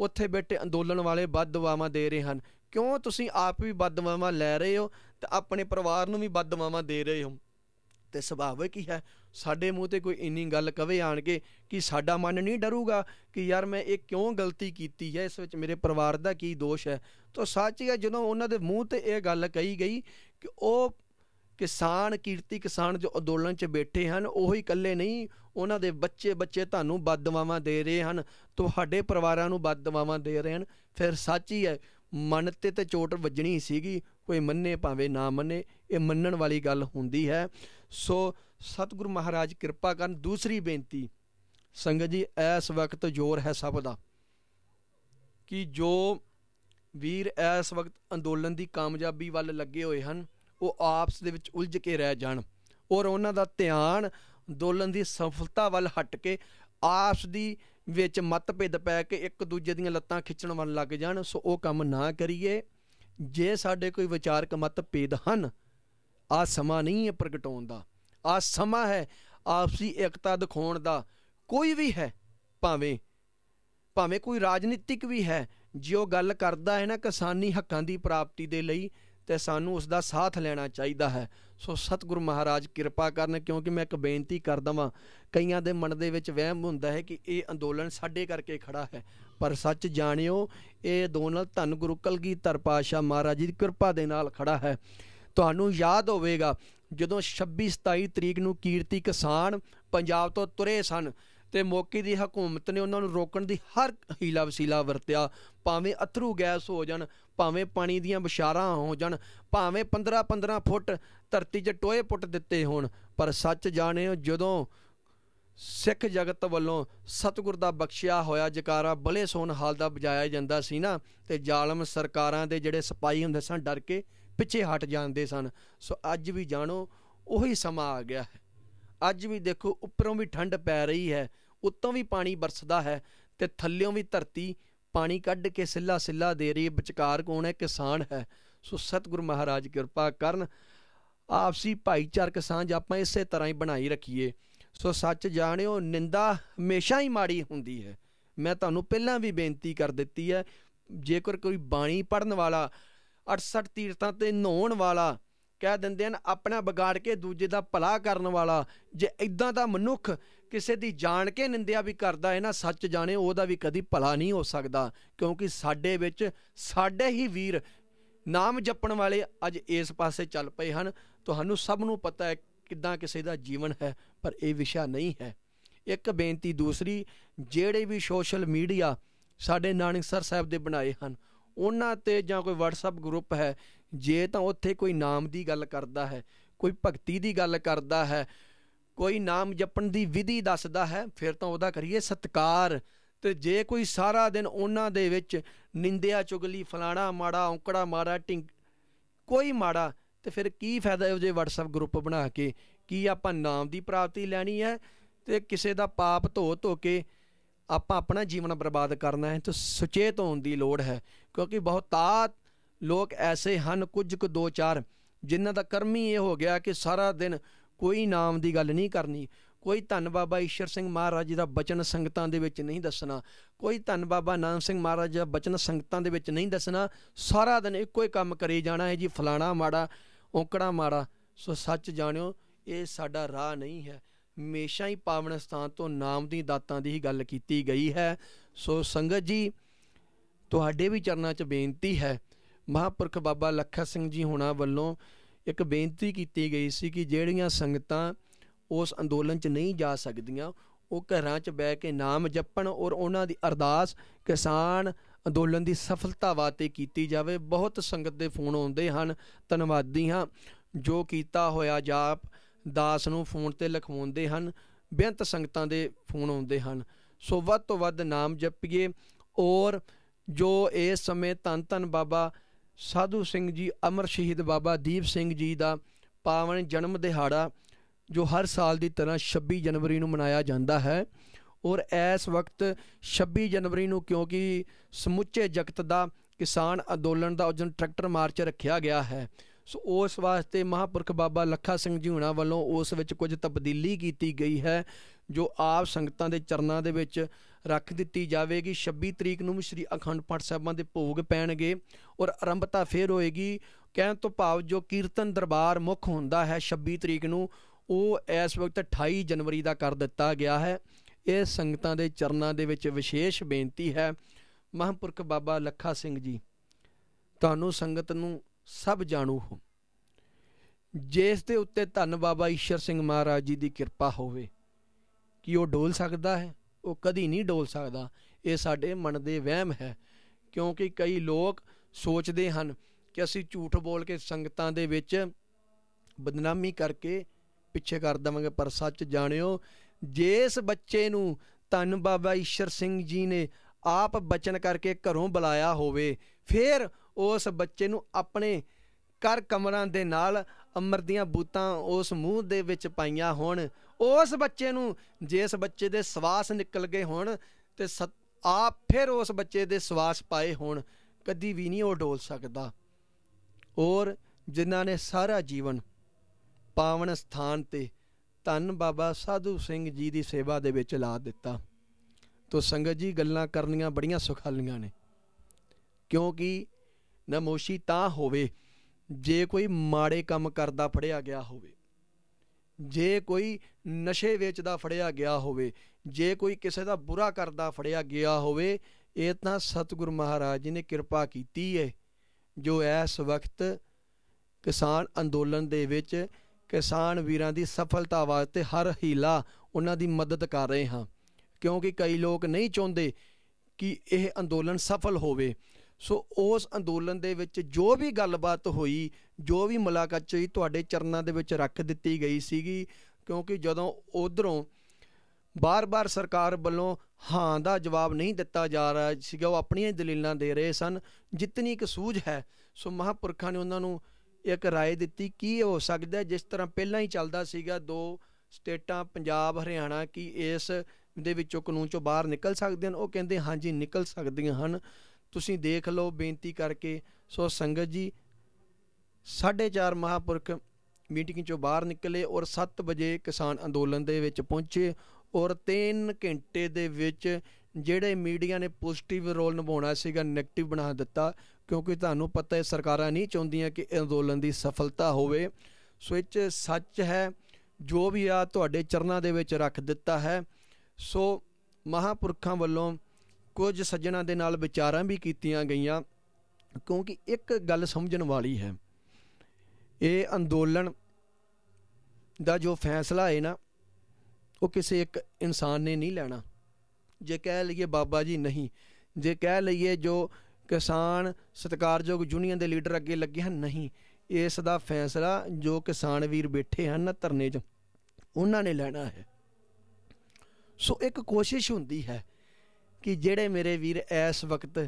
[SPEAKER 1] ਉੱਥੇ ਬੈਠੇ ਅੰਦੋਲਨ ਵਾਲੇ ਬਦਦੁਆਵਾਂ ਦੇ ਰਹੇ ਹਨ ਕਿਉਂ ਤੁਸੀਂ ਆਪ ਵੀ ਬਦਦੁਆਵਾਂ ਲੈ ਰਹੇ ਹੋ ਤੇ ਆਪਣੇ ਪਰਿਵਾਰ ਨੂੰ ਵੀ ਬਦਦੁਆਵਾਂ ਦੇ ਰਹੇ ਹੋ ਤੇ ਸੁਭਾਵਿਕ ਹੀ ਹੈ ਸਾਡੇ ਮੂੰਹ ਤੇ ਕੋਈ ਇੰਨੀ ਗੱਲ ਕਵੇ ਆਣ ਕੇ ਕਿ ਸਾਡਾ ਮਨ ਨਹੀਂ ਡਰੂਗਾ ਕਿ ਯਾਰ ਮੈਂ ਇਹ ਕਿਉਂ ਗਲਤੀ ਕੀਤੀ ਹੈ ਇਸ ਵਿੱਚ ਮੇਰੇ ਪਰਿਵਾਰ ਦਾ ਕੀ ਦੋਸ਼ ਹੈ ਤਾਂ ਸੱਚ ਹੈ ਜਦੋਂ ਉਹਨਾਂ ਦੇ ਮੂੰਹ ਤੇ ਇਹ ਗੱਲ ਕਹੀ ਗਈ ਕਿ ਉਹ ਕਿਸਾਨ ਕੀਰਤੀ ਕਿਸਾਨ ਜੋ ਅੰਦੋਲਨ 'ਚ ਬੈਠੇ ਹਨ ਉਹ ਹੀ ਇਕੱਲੇ ਨਹੀਂ ਉਹਨਾਂ ਦੇ ਬੱਚੇ ਬੱਚੇ ਤੁਹਾਨੂੰ ਬਦਦਵਾਵਾਂ ਦੇ ਰਹੇ ਹਨ ਤੁਹਾਡੇ ਪਰਿਵਾਰਾਂ ਨੂੰ ਬਦਦਵਾਵਾਂ ਦੇ ਰਹੇ ਹਨ ਫਿਰ ਸੱਚ ਹੀ ਹੈ ਮਨ ਤੇ ਤੇ ਚੋਟ ਵੱਜਣੀ ਸੀਗੀ ਕੋਈ ਮੰਨੇ ਭਾਵੇਂ ਨਾ ਮੰਨੇ ਇਹ ਮੰਨਣ ਵਾਲੀ ਗੱਲ ਹੁੰਦੀ ਹੈ ਸੋ ਸਤਿਗੁਰੂ ਮਹਾਰਾਜ ਕਿਰਪਾ ਕਰਨ ਦੂਸਰੀ ਬੇਨਤੀ ਸੰਗਤ ਜੀ ਇਸ ਵਕਤ ਜ਼ੋਰ ਹੈ ਸਭ ਦਾ ਕਿ ਜੋ ਵੀਰ ਇਸ ਵਕਤ ਅੰਦੋਲਨ ਦੀ ਕਾਮਯਾਬੀ ਵੱਲ ਲੱਗੇ ਹੋਏ ਹਨ ਉਹ ਆਪਸ ਦੇ ਵਿੱਚ ਉਲਝ ਕੇ ਰਹਿ ਜਾਣ ਔਰ ਉਹਨਾਂ ਦਾ ਧਿਆਨ ਅੰਦੋਲਨ ਦੀ ਸਫਲਤਾ ਵੱਲ ਹਟ ਕੇ ਆਪਸ ਦੀ ਵਿੱਚ ਮਤਭੇਦ ਪੈ ਕੇ ਇੱਕ ਦੂਜੇ ਦੀਆਂ ਲੱਤਾਂ ਖਿੱਚਣ ਵੱਲ ਲੱਗ ਜਾਣ ਸੋ ਉਹ ਕੰਮ ਨਾ ਕਰੀਏ ਜੇ ਸਾਡੇ ਕੋਈ ਵਿਚਾਰਕ ਮਤਭੇਦ ਹਨ ਆ ਸਮਾਂ ਨਹੀਂ ਹੈ ਪ੍ਰਗਟਾਉਣ ਦਾ ਆ ਸਮਾਂ ਹੈ ਆਪਸੀ ਇਕਤਾ ਦਿਖਾਉਣ ਦਾ ਕੋਈ ਵੀ ਹੈ ਭਾਵੇਂ ਭਾਵੇਂ ਕੋਈ ਰਾਜਨੀਤਿਕ ਵੀ ਹੈ ਜੇ ਉਹ ਗੱਲ ਕਰਦਾ ਹੈ ਨਾ ਕਿਸਾਨੀ ਹੱਕਾਂ ਦੀ ਪ੍ਰਾਪਤੀ ਦੇ ਲਈ ਤੇ ਸਾਨੂੰ ਉਸ ਦਾ ਸਾਥ ਲੈਣਾ ਚਾਹੀਦਾ ਹੈ ਸੋ ਸਤਿਗੁਰੂ ਮਹਾਰਾਜ ਕਿਰਪਾ ਕਰਨ ਕਿਉਂਕਿ ਮੈਂ ਇੱਕ ਬੇਨਤੀ ਕਰ ਦਵਾਂ ਕਈਆਂ ਦੇ ਮਨ ਦੇ ਵਿੱਚ ਵਹਿਮ ਹੁੰਦਾ ਹੈ ਕਿ ਇਹ ਅੰਦੋਲਨ ਸਾਡੇ ਕਰਕੇ ਖੜਾ ਹੈ ਪਰ ਸੱਚ ਜਾਣਿਓ ਇਹ ਦੋਨਲ ਧੰਨ ਗੁਰੂ ਕਲਗੀਧਰ ਪਾਸ਼ਾ ਮਹਾਰਾਜ ਜੀ ਦੀ ਕਿਰਪਾ ਦੇ ਨਾਲ ਖੜਾ ਹੈ ਤੁਹਾਨੂੰ ਯਾਦ ਹੋਵੇਗਾ ਜਦੋਂ 26 27 ਤਰੀਕ ਨੂੰ ਕੀਰਤੀ ਕਿਸਾਨ ਪੰਜਾਬ ਤੋਂ ਤੁਰੇ ਸਨ ਤੇ ਮੌਕੇ ਦੀ ਹਕੂਮਤ ਨੇ ਉਹਨਾਂ ਨੂੰ ਰੋਕਣ ਦੀ ਹਰ ਹੀਲਾ ਵਸੀਲਾ ਵਰਤਿਆ ਭਾਵੇਂ ਅਥਰੂ ਗੈਸ ਹੋ ਜਾਣ ਭਾਵੇਂ ਪਾਣੀ ਦੀਆਂ ਬਸ਼ਾਰਾਂ ਹੋ ਜਾਣ ਭਾਵੇਂ 15 15 ਫੁੱਟ ਧਰਤੀ 'ਚ ਟੋਏ ਪੁੱਟ ਦਿੱਤੇ ਹੋਣ ਪਰ ਸੱਚ ਜਾਣਿਓ ਜਦੋਂ ਸਿੱਖ ਜਗਤ ਵੱਲੋਂ ਸਤਿਗੁਰ ਦਾ ਬਖਸ਼ਿਆ ਹੋਇਆ ਜਕਾਰਾ ਬਲੇ ਸੋਨ ਹਾਲ ਦਾ ਬਜਾਇਆ ਜਾਂਦਾ ਸੀ ਨਾ ਤੇ ਜ਼ਾਲਮ ਸਰਕਾਰਾਂ ਦੇ ਜਿਹੜੇ ਸਿਪਾਈ ਹੁੰਦੇ ਸਨ ਡਰ ਕੇ ਪਿੱਛੇ ਹਟ ਜਾਂਦੇ ਸਨ ਸੋ ਅੱਜ ਵੀ ਜਾਣੋ ਉਹੀ ਸਮਾਂ ਆ ਗਿਆ ਹੈ ਅੱਜ ਵੀ ਦੇਖੋ ਉੱਪਰੋਂ ਵੀ ਠੰਡ ਪੈ ਰਹੀ ਹੈ ਉੱਤੋਂ ਵੀ ਪਾਣੀ ਬਰਸਦਾ ਹੈ ਤੇ ਥੱਲਿਓਂ ਵੀ ਧਰਤੀ ਪਾਣੀ ਕੱਢ ਕੇ ਸਿੱਲਾ ਸਿੱਲਾ ਦੇ ਰਹੀ ਵਿਚਕਾਰ ਕੋਣ ਹੈ ਕਿਸਾਨ ਹੈ ਸੋ ਸਤਿਗੁਰ ਮਹਾਰਾਜ ਕਿਰਪਾ ਕਰਨ ਆਪਸੀ ਭਾਈਚਾਰਕ ਸਾਂਝ ਆਪਾਂ ਇਸੇ ਤਰ੍ਹਾਂ ਹੀ ਬਣਾਈ ਰੱਖੀਏ ਸੋ ਸੱਚ ਜਾਣਿਓ ਨਿੰਦਾ ਹਮੇਸ਼ਾ ਹੀ ਮਾੜੀ ਹੁੰਦੀ ਹੈ ਮੈਂ ਤੁਹਾਨੂੰ ਪਹਿਲਾਂ ਵੀ ਬੇਨਤੀ ਕਰ ਦਿੱਤੀ ਹੈ ਜੇਕਰ ਕੋਈ ਬਾਣੀ ਪੜਨ ਵਾਲਾ 68 ਤੀਰਥਾਂ ਤੇ ਨਹਾਉਣ ਵਾਲਾ ਕਹਿ ਦਿੰਦੇ ਹਨ ਆਪਣਾ ਵਿਗਾੜ ਕੇ ਦੂਜੇ ਦਾ ਭਲਾ ਕਰਨ ਵਾਲਾ ਜੇ ਇਦਾਂ ਦਾ ਮਨੁੱਖ ਕਿਸੇ ਦੀ ਜਾਣ ਕੇ ਨਿੰਦਿਆ ਵੀ ਕਰਦਾ ਹੈ ਨਾ ਸੱਚ ਜਾਣੇ ਉਹਦਾ ਵੀ ਕਦੀ ਭਲਾ ਨਹੀਂ ਹੋ ਸਕਦਾ ਕਿਉਂਕਿ ਸਾਡੇ ਵਿੱਚ ਸਾਡੇ ਹੀ ਵੀਰ ਨਾਮ ਜਪਣ ਵਾਲੇ ਅੱਜ ਇਸ ਪਾਸੇ ਚੱਲ ਪਏ ਹਨ ਤੁਹਾਨੂੰ ਸਭ ਨੂੰ ਪਤਾ ਹੈ ਕਿੱਦਾਂ ਕਿਸੇ ਦਾ ਜੀਵਨ ਹੈ ਪਰ ਇਹ ਵਿਸ਼ਾ ਨਹੀਂ ਹੈ ਇੱਕ ਬੇਨਤੀ ਦੂਸਰੀ ਜਿਹੜੇ ਵੀ ਸੋਸ਼ਲ ਮੀਡੀਆ ਸਾਡੇ ਨਾਨਕਸਰ ਸਾਹਿਬ ਦੇ ਬਣਾਏ ਹਨ ਉਹਨਾਂ ਤੇ ਜਾਂ ਕੋਈ WhatsApp ਗਰੁੱਪ ਹੈ ਜੇ ਤਾਂ ਉੱਥੇ ਕੋਈ ਨਾਮ ਦੀ ਗੱਲ ਕਰਦਾ ਹੈ ਕੋਈ ਭਗਤੀ ਦੀ ਗੱਲ ਕਰਦਾ ਹੈ ਕੋਈ ਨਾਮ ਜਪਣ ਦੀ ਵਿਧੀ ਦੱਸਦਾ ਹੈ ਫਿਰ ਤਾਂ ਉਹਦਾ ਕਰੀਏ ਸਤਕਾਰ ਤੇ ਜੇ ਕੋਈ ਸਾਰਾ ਦਿਨ ਉਹਨਾਂ ਦੇ ਵਿੱਚ ਨਿੰਦਿਆ ਚੁਗਲੀ ਫਲਾਣਾ ਮਾੜਾ ਔਂਕੜਾ ਮਾਰਾ ਟਿੰਗ ਕੋਈ ਮਾੜਾ ਤੇ ਫਿਰ ਕੀ ਫਾਇਦਾ ਇਹੋ ਜੇ WhatsApp ਗਰੁੱਪ ਬਣਾ ਕੇ ਕੀ ਆਪਾਂ ਨਾਮ ਦੀ ਪ੍ਰਾਪਤੀ ਲੈਣੀ ਹੈ ਤੇ ਕਿਸੇ ਦਾ ਪਾਪ ਧੋ ਧੋ ਕੇ ਆਪਾਂ ਆਪਣਾ ਜੀਵਨ ਬਰਬਾਦ ਕਰਨਾ ਹੈ ਤੇ ਸੁਚੇਤ ਹੋਣ ਦੀ ਲੋੜ ਹੈ ਕਿਉਂਕਿ ਬਹੁਤਾਤ ਲੋਕ ਐਸੇ ਹਨ ਕੁਝ ਕੁ ਦੋ ਚਾਰ ਜਿਨ੍ਹਾਂ ਦਾ ਕਰਮ ਹੀ ਇਹ ਹੋ ਗਿਆ ਕਿ ਸਾਰਾ ਦਿਨ ਕੋਈ ਨਾਮ ਦੀ ਗੱਲ ਨਹੀਂ ਕਰਨੀ ਕੋਈ ਧੰਨ ਬਾਬਾ ਈਸ਼ਰ ਸਿੰਘ ਮਹਾਰਾਜ ਜੀ ਦਾ ਬਚਨ ਸੰਗਤਾਂ ਦੇ ਵਿੱਚ ਨਹੀਂ ਦੱਸਣਾ ਕੋਈ ਧੰਨ ਬਾਬਾ ਨਾਮ ਸਿੰਘ ਮਹਾਰਾਜ ਦਾ ਬਚਨ ਸੰਗਤਾਂ ਦੇ ਵਿੱਚ ਨਹੀਂ ਦੱਸਣਾ ਸਾਰਾ ਦਿਨ ਇੱਕੋ ਹੀ ਕੰਮ ਕਰੀ ਜਾਣਾ ਹੈ ਜੀ ਫਲਾਣਾ ਮਾੜਾ ਔਕੜਾ ਮਾਰਾ ਸੋ ਸੱਚ ਜਾਣਿਓ ਇਹ ਸਾਡਾ ਰਾਹ ਨਹੀਂ ਹੈ ਹਮੇਸ਼ਾ ਹੀ ਪਾਵਨ ਸਥਾਨ ਤੋਂ ਨਾਮ ਦੀ ਦਾਤਾਂ ਦੀ ਹੀ ਗੱਲ ਕੀਤੀ ਗਈ ਹੈ ਸੋ ਸੰਗਤ ਜੀ ਤੁਹਾਡੇ ਵੀ ਚਰਨਾਂ 'ਚ ਬੇਨਤੀ ਹੈ ਮਹਾਪੁਰਖ ਬਾਬਾ ਲੱਖਾ ਸਿੰਘ ਜੀ ਹੁਣਾਂ ਵੱਲੋਂ ਇੱਕ ਬੇਨਤੀ ਕੀਤੀ ਗਈ ਸੀ ਕਿ ਜਿਹੜੀਆਂ ਸੰਗਤਾਂ ਉਸ ਅੰਦੋਲਨ 'ਚ ਨਹੀਂ ਜਾ ਸਕਦੀਆਂ ਉਹ ਘਰਾਂ 'ਚ ਬਹਿ ਕੇ ਨਾਮ ਜਪਣ ਔਰ ਉਹਨਾਂ ਦੀ ਅਰਦਾਸ ਕਿਸਾਨ ਅੰਦੋਲਨ ਦੀ ਸਫਲਤਾ ਵਾਸਤੇ ਕੀਤੀ ਜਾਵੇ ਬਹੁਤ ਸੰਗਤ ਦੇ ਫੋਨ ਆਉਂਦੇ ਹਨ ਧੰਨਵਾਦੀ ਹਾਂ ਜੋ ਕੀਤਾ ਹੋਇਆ ਜਾਪ ਦਾਸ ਨੂੰ ਫੋਨ ਤੇ ਲਖਵਾਉਂਦੇ ਹਨ ਬੇਅੰਤ ਸੰਗਤਾਂ ਦੇ ਫੋਨ ਆਉਂਦੇ ਹਨ ਸੋ ਵੱਧ ਤੋਂ ਵੱਧ ਨਾਮ ਜਪੀਏ ਔਰ ਜੋ ਇਸ ਸਮੇਂ ਤਨ ਤਨ ਬਾਬਾ ਸਾਧੂ ਸਿੰਘ ਜੀ ਅਮਰ ਸ਼ਹੀਦ ਬਾਬਾ ਦੀਪ ਸਿੰਘ ਜੀ ਦਾ ਪਾਵਨ ਜਨਮ ਦਿਹਾੜਾ ਜੋ ਹਰ ਸਾਲ ਦੀ ਤਰ੍ਹਾਂ 26 ਜਨਵਰੀ ਨੂੰ ਮਨਾਇਆ ਜਾਂਦਾ ਹੈ ਔਰ ਇਸ ਵਕਤ 26 ਜਨਵਰੀ ਨੂੰ ਕਿਉਂਕਿ ਸਮੁੱਚੇ ਜਗਤ ਦਾ ਕਿਸਾਨ ਅੰਦੋਲਨ ਦਾ ਉਜਨ ਟਰੈਕਟਰ ਮਾਰਚ ਰੱਖਿਆ ਗਿਆ ਹੈ ਸੋ ਉਸ ਵਾਸਤੇ ਮਹਾਪੁਰਖ ਬਾਬਾ ਲੱਖਾ ਸਿੰਘ ਜੀ ਹੁਣਾ ਵੱਲੋਂ ਉਸ ਵਿੱਚ ਕੁਝ ਤਬਦੀਲੀ ਕੀਤੀ ਗਈ ਹੈ ਜੋ ਆਪ ਸੰਗਤਾਂ ਦੇ ਚਰਨਾਂ ਦੇ ਵਿੱਚ ਰੱਖ ਦਿੱਤੀ ਜਾਵੇਗੀ 26 ਤਰੀਕ ਨੂੰ ਸ੍ਰੀ ਅਖੰਡ ਪਾਠ ਸਾਹਿਬਾਂ ਦੇ ਭੋਗ ਪੈਣਗੇ ਔਰ ਆਰੰਭਤਾ ਫੇਰ ਹੋਏਗੀ ਕਹਿਣ ਤੋਂ ਭਾਵ ਜੋ ਕੀਰਤਨ ਦਰਬਾਰ ਮੁੱਖ ਹੁੰਦਾ ਹੈ 26 ਤਰੀਕ ਨੂੰ ਉਹ ਇਸ ਵਕਤ 28 ਜਨਵਰੀ ਦਾ ਕਰ ਦਿੱਤਾ ਗਿਆ ਹੈ ਇਹ ਸੰਗਤਾਂ ਦੇ ਚਰਨਾਂ ਦੇ ਵਿੱਚ ਵਿਸ਼ੇਸ਼ ਬੇਨਤੀ ਹੈ ਮਹਾਂਪੁਰਖ ਬਾਬਾ ਲੱਖਾ ਸਿੰਘ ਜੀ ਤੁਹਾਨੂੰ ਸੰਗਤ ਨੂੰ ਸਭ ਜਾਣੂ ਹੋ ਜਿਸ ਦੇ ਉੱਤੇ ਧੰਨ ਬਾਬਾ ਈਸ਼ਰ ਸਿੰਘ ਮਹਾਰਾਜ ਜੀ ਦੀ ਕਿਰਪਾ ਹੋਵੇ ਕਿ ਉਹ ਡੋਲ ਸਕਦਾ ਹੈ ਉਹ ਕਦੀ ਨਹੀਂ ਡੋਲ ਸਕਦਾ ਇਹ ਸਾਡੇ ਮਨ ਦੇ ਵਹਿਮ ਹੈ ਕਿਉਂਕਿ ਕਈ ਲੋਕ ਸੋਚਦੇ ਹਨ ਕਿ ਅਸੀਂ ਝੂਠ ਬੋਲ ਕੇ ਸੰਗਤਾਂ ਦੇ ਵਿੱਚ ਬਦਨਾਮੀ ਕਰਕੇ ਪਿੱਛੇ ਕਰ ਦਵਾਂਗੇ ਪਰ ਸੱਚ ਜਾਣਿਓ ਜਿਸ ਬੱਚੇ ਨੂੰ ਧੰਨ ਬਾਬਾ ਈਸ਼ਰ ਸਿੰਘ ਜੀ ਨੇ ਆਪ ਬਚਨ ਕਰਕੇ ਘਰੋਂ ਬੁਲਾਇਆ ਹੋਵੇ ਫਿਰ ਉਸ ਬੱਚੇ ਨੂੰ ਆਪਣੇ ਕਰ ਕਮਰਾਂ ਦੇ ਨਾਲ ਅਮਰ ਦੀਆਂ ਬੂਤਾਂ ਉਸ ਮੂੰਹ ਦੇ ਵਿੱਚ ਪਾਈਆਂ ਹੋਣ ਉਸ ਬੱਚੇ ਨੂੰ ਜਿਸ ਬੱਚੇ ਦੇ ਸਵਾਸ ਨਿਕਲ ਗਏ ਹੋਣ ਤੇ ਆਪ ਫਿਰ ਉਸ ਬੱਚੇ ਦੇ ਸਵਾਸ ਪਾਏ ਹੋਣ ਕਦੀ ਵੀ ਨਹੀਂ ਉਹ ਡੋਲ ਸਕਦਾ ਔਰ ਜਿਨ੍ਹਾਂ ਨੇ ਸਾਰਾ ਜੀਵਨ ਪਾਵਨ ਸਥਾਨ ਤੇ ਧੰਨ ਬਾਬਾ ਸਾਧੂ ਸਿੰਘ ਜੀ ਦੀ ਸੇਵਾ ਦੇ ਵਿੱਚ ਲਾ ਦਿੱਤਾ ਤੋ ਸੰਗਤ ਜੀ ਗੱਲਾਂ ਕਰਨੀਆਂ ਬੜੀਆਂ ਸੁਖਾਲੀਆਂ ਨੇ ਕਿਉਂਕਿ ਨਮੋਸ਼ੀ ਤਾਂ ਹੋਵੇ ਜੇ ਕੋਈ ਮਾੜੇ ਕੰਮ ਕਰਦਾ ਫੜਿਆ ਗਿਆ ਹੋਵੇ ਜੇ ਕੋਈ ਨਸ਼ੇ ਵੇਚਦਾ ਫੜਿਆ ਗਿਆ ਹੋਵੇ ਜੇ ਕੋਈ ਕਿਸੇ ਦਾ ਬੁਰਾ ਕਰਦਾ ਫੜਿਆ ਗਿਆ ਹੋਵੇ ਇਹ ਤਾਂ ਸਤਿਗੁਰ ਮਹਾਰਾਜ ਜੀ ਨੇ ਕਿਰਪਾ ਕੀਤੀ ਹੈ ਜੋ ਇਸ ਵਕਤ ਕਿਸਾਨ ਅੰਦੋਲਨ ਦੇ ਵਿੱਚ ਕਿਸਾਨ ਵੀਰਾਂ ਦੀ ਸਫਲਤਾ ਵਾਸਤੇ ਹਰ ਹੀਲਾ ਉਹਨਾਂ ਦੀ ਮਦਦ ਕਰ ਰਹੇ ਹਾਂ ਕਿਉਂਕਿ ਕਈ ਲੋਕ ਨਹੀਂ ਚਾਹੁੰਦੇ ਕਿ ਇਹ ਅੰਦੋਲਨ ਸਫਲ ਹੋਵੇ ਸੋ ਉਸ ਅੰਦੋਲਨ ਦੇ ਵਿੱਚ ਜੋ ਵੀ ਗੱਲਬਾਤ ਹੋਈ ਜੋ ਵੀ ਮੁਲਾਕਾਤ ਹੋਈ ਤੁਹਾਡੇ ਚਰਨਾਂ ਦੇ ਵਿੱਚ ਰੱਖ ਦਿੱਤੀ ਗਈ ਸੀਗੀ ਕਿਉਂਕਿ ਜਦੋਂ ਉਧਰੋਂ ਬਾਰ-ਬਾਰ ਸਰਕਾਰ ਵੱਲੋਂ ਹਾਂ ਦਾ ਜਵਾਬ ਨਹੀਂ ਦਿੱਤਾ ਜਾ ਰਿਹਾ ਸੀਗਾ ਉਹ ਆਪਣੀਆਂ ਦਲੀਲਾਂ ਦੇ ਰਹੇ ਸਨ ਜਿੰਨੀ ਕੁ ਸੂਝ ਹੈ ਸੋ ਮਹਾਪੁਰਖਾਂ ਨੇ ਉਹਨਾਂ ਨੂੰ ਇੱਕ رائے ਦਿੱਤੀ ਕੀ ਹੋ ਸਕਦਾ ਜਿਸ ਤਰ੍ਹਾਂ ਪਹਿਲਾਂ ਹੀ ਚੱਲਦਾ ਸੀਗਾ ਦੋ ਸਟੇਟਾਂ ਪੰਜਾਬ ਹਰਿਆਣਾ ਕੀ ਇਸ ਦੇ ਵਿੱਚੋਂ ਕਾਨੂੰਨ ਚੋਂ ਬਾਹਰ ਨਿਕਲ ਸਕਦੇ ਹਨ ਉਹ ਕਹਿੰਦੇ ਹਾਂਜੀ ਨਿਕਲ ਸਕਦੀਆਂ ਹਨ ਤੁਸੀਂ ਦੇਖ ਲਓ ਬੇਨਤੀ ਕਰਕੇ ਸੋ ਸੰਗਤ ਜੀ 4.5 ਮਹਾਪੁਰਖ ਮੀਟਿੰਗ ਚੋਂ ਬਾਹਰ ਨਿਕਲੇ ਔਰ 7 ਵਜੇ ਕਿਸਾਨ ਅੰਦੋਲਨ ਦੇ ਵਿੱਚ ਪਹੁੰਚੇ ਔਰ 3 ਘੰਟੇ ਦੇ ਵਿੱਚ ਜਿਹੜੇ ਮੀਡੀਆ ਨੇ ਪੋਜ਼ਿਟਿਵ ਰੋਲ ਨਿਭਾਉਣਾ ਸੀਗਾ 네ਗੇਟਿਵ ਬਣਾ ਦਿੱਤਾ ਕਿਉਂਕਿ ਤੁਹਾਨੂੰ ਪਤਾ ਹੈ ਸਰਕਾਰਾਂ ਨਹੀਂ ਚਾਹੁੰਦੀਆਂ ਕਿ ਅੰਦੋਲਨ ਦੀ ਸਫਲਤਾ ਹੋਵੇ ਸੋ ਇਹ ਚ ਸੱਚ ਹੈ ਜੋ ਵੀ ਆ ਤੁਹਾਡੇ ਚਰਨਾਂ ਦੇ ਵਿੱਚ ਰੱਖ ਦਿੱਤਾ ਹੈ ਸੋ ਮਹਾਪੁਰਖਾਂ ਵੱਲੋਂ ਕੁਝ ਸੱਜਣਾ ਦੇ ਨਾਲ ਵਿਚਾਰਾਂ ਵੀ ਕੀਤੀਆਂ ਗਈਆਂ ਕਿਉਂਕਿ ਇੱਕ ਗੱਲ ਸਮਝਣ ਵਾਲੀ ਹੈ ਇਹ ਅੰਦੋਲਨ ਦਾ ਜੋ ਫੈਸਲਾ ਹੈ ਨਾ ਉਹ ਕਿਸੇ ਇੱਕ ਇਨਸਾਨ ਨੇ ਨਹੀਂ ਲੈਣਾ ਜੇ ਕਹਿ ਲਈਏ ਬਾਬਾ ਜੀ ਨਹੀਂ ਜੇ ਕਹਿ ਲਈਏ ਜੋ ਕਿਸਾਨ ਸਤਿਕਾਰਯੋਗ ਯੂਨੀਅਨ ਦੇ ਲੀਡਰ ਅੱਗੇ ਲੱਗੇ ਹਨ ਨਹੀਂ ਇਸ ਦਾ ਫੈਸਲਾ ਜੋ ਕਿਸਾਨ ਵੀਰ ਬੈਠੇ ਹਨ ਧਰਨੇ 'ਚ ਉਹਨਾਂ ਨੇ ਲੈਣਾ ਹੈ ਸੋ ਇੱਕ ਕੋਸ਼ਿਸ਼ ਹੁੰਦੀ ਹੈ ਕਿ ਜਿਹੜੇ ਮੇਰੇ ਵੀਰ ਇਸ ਵਕਤ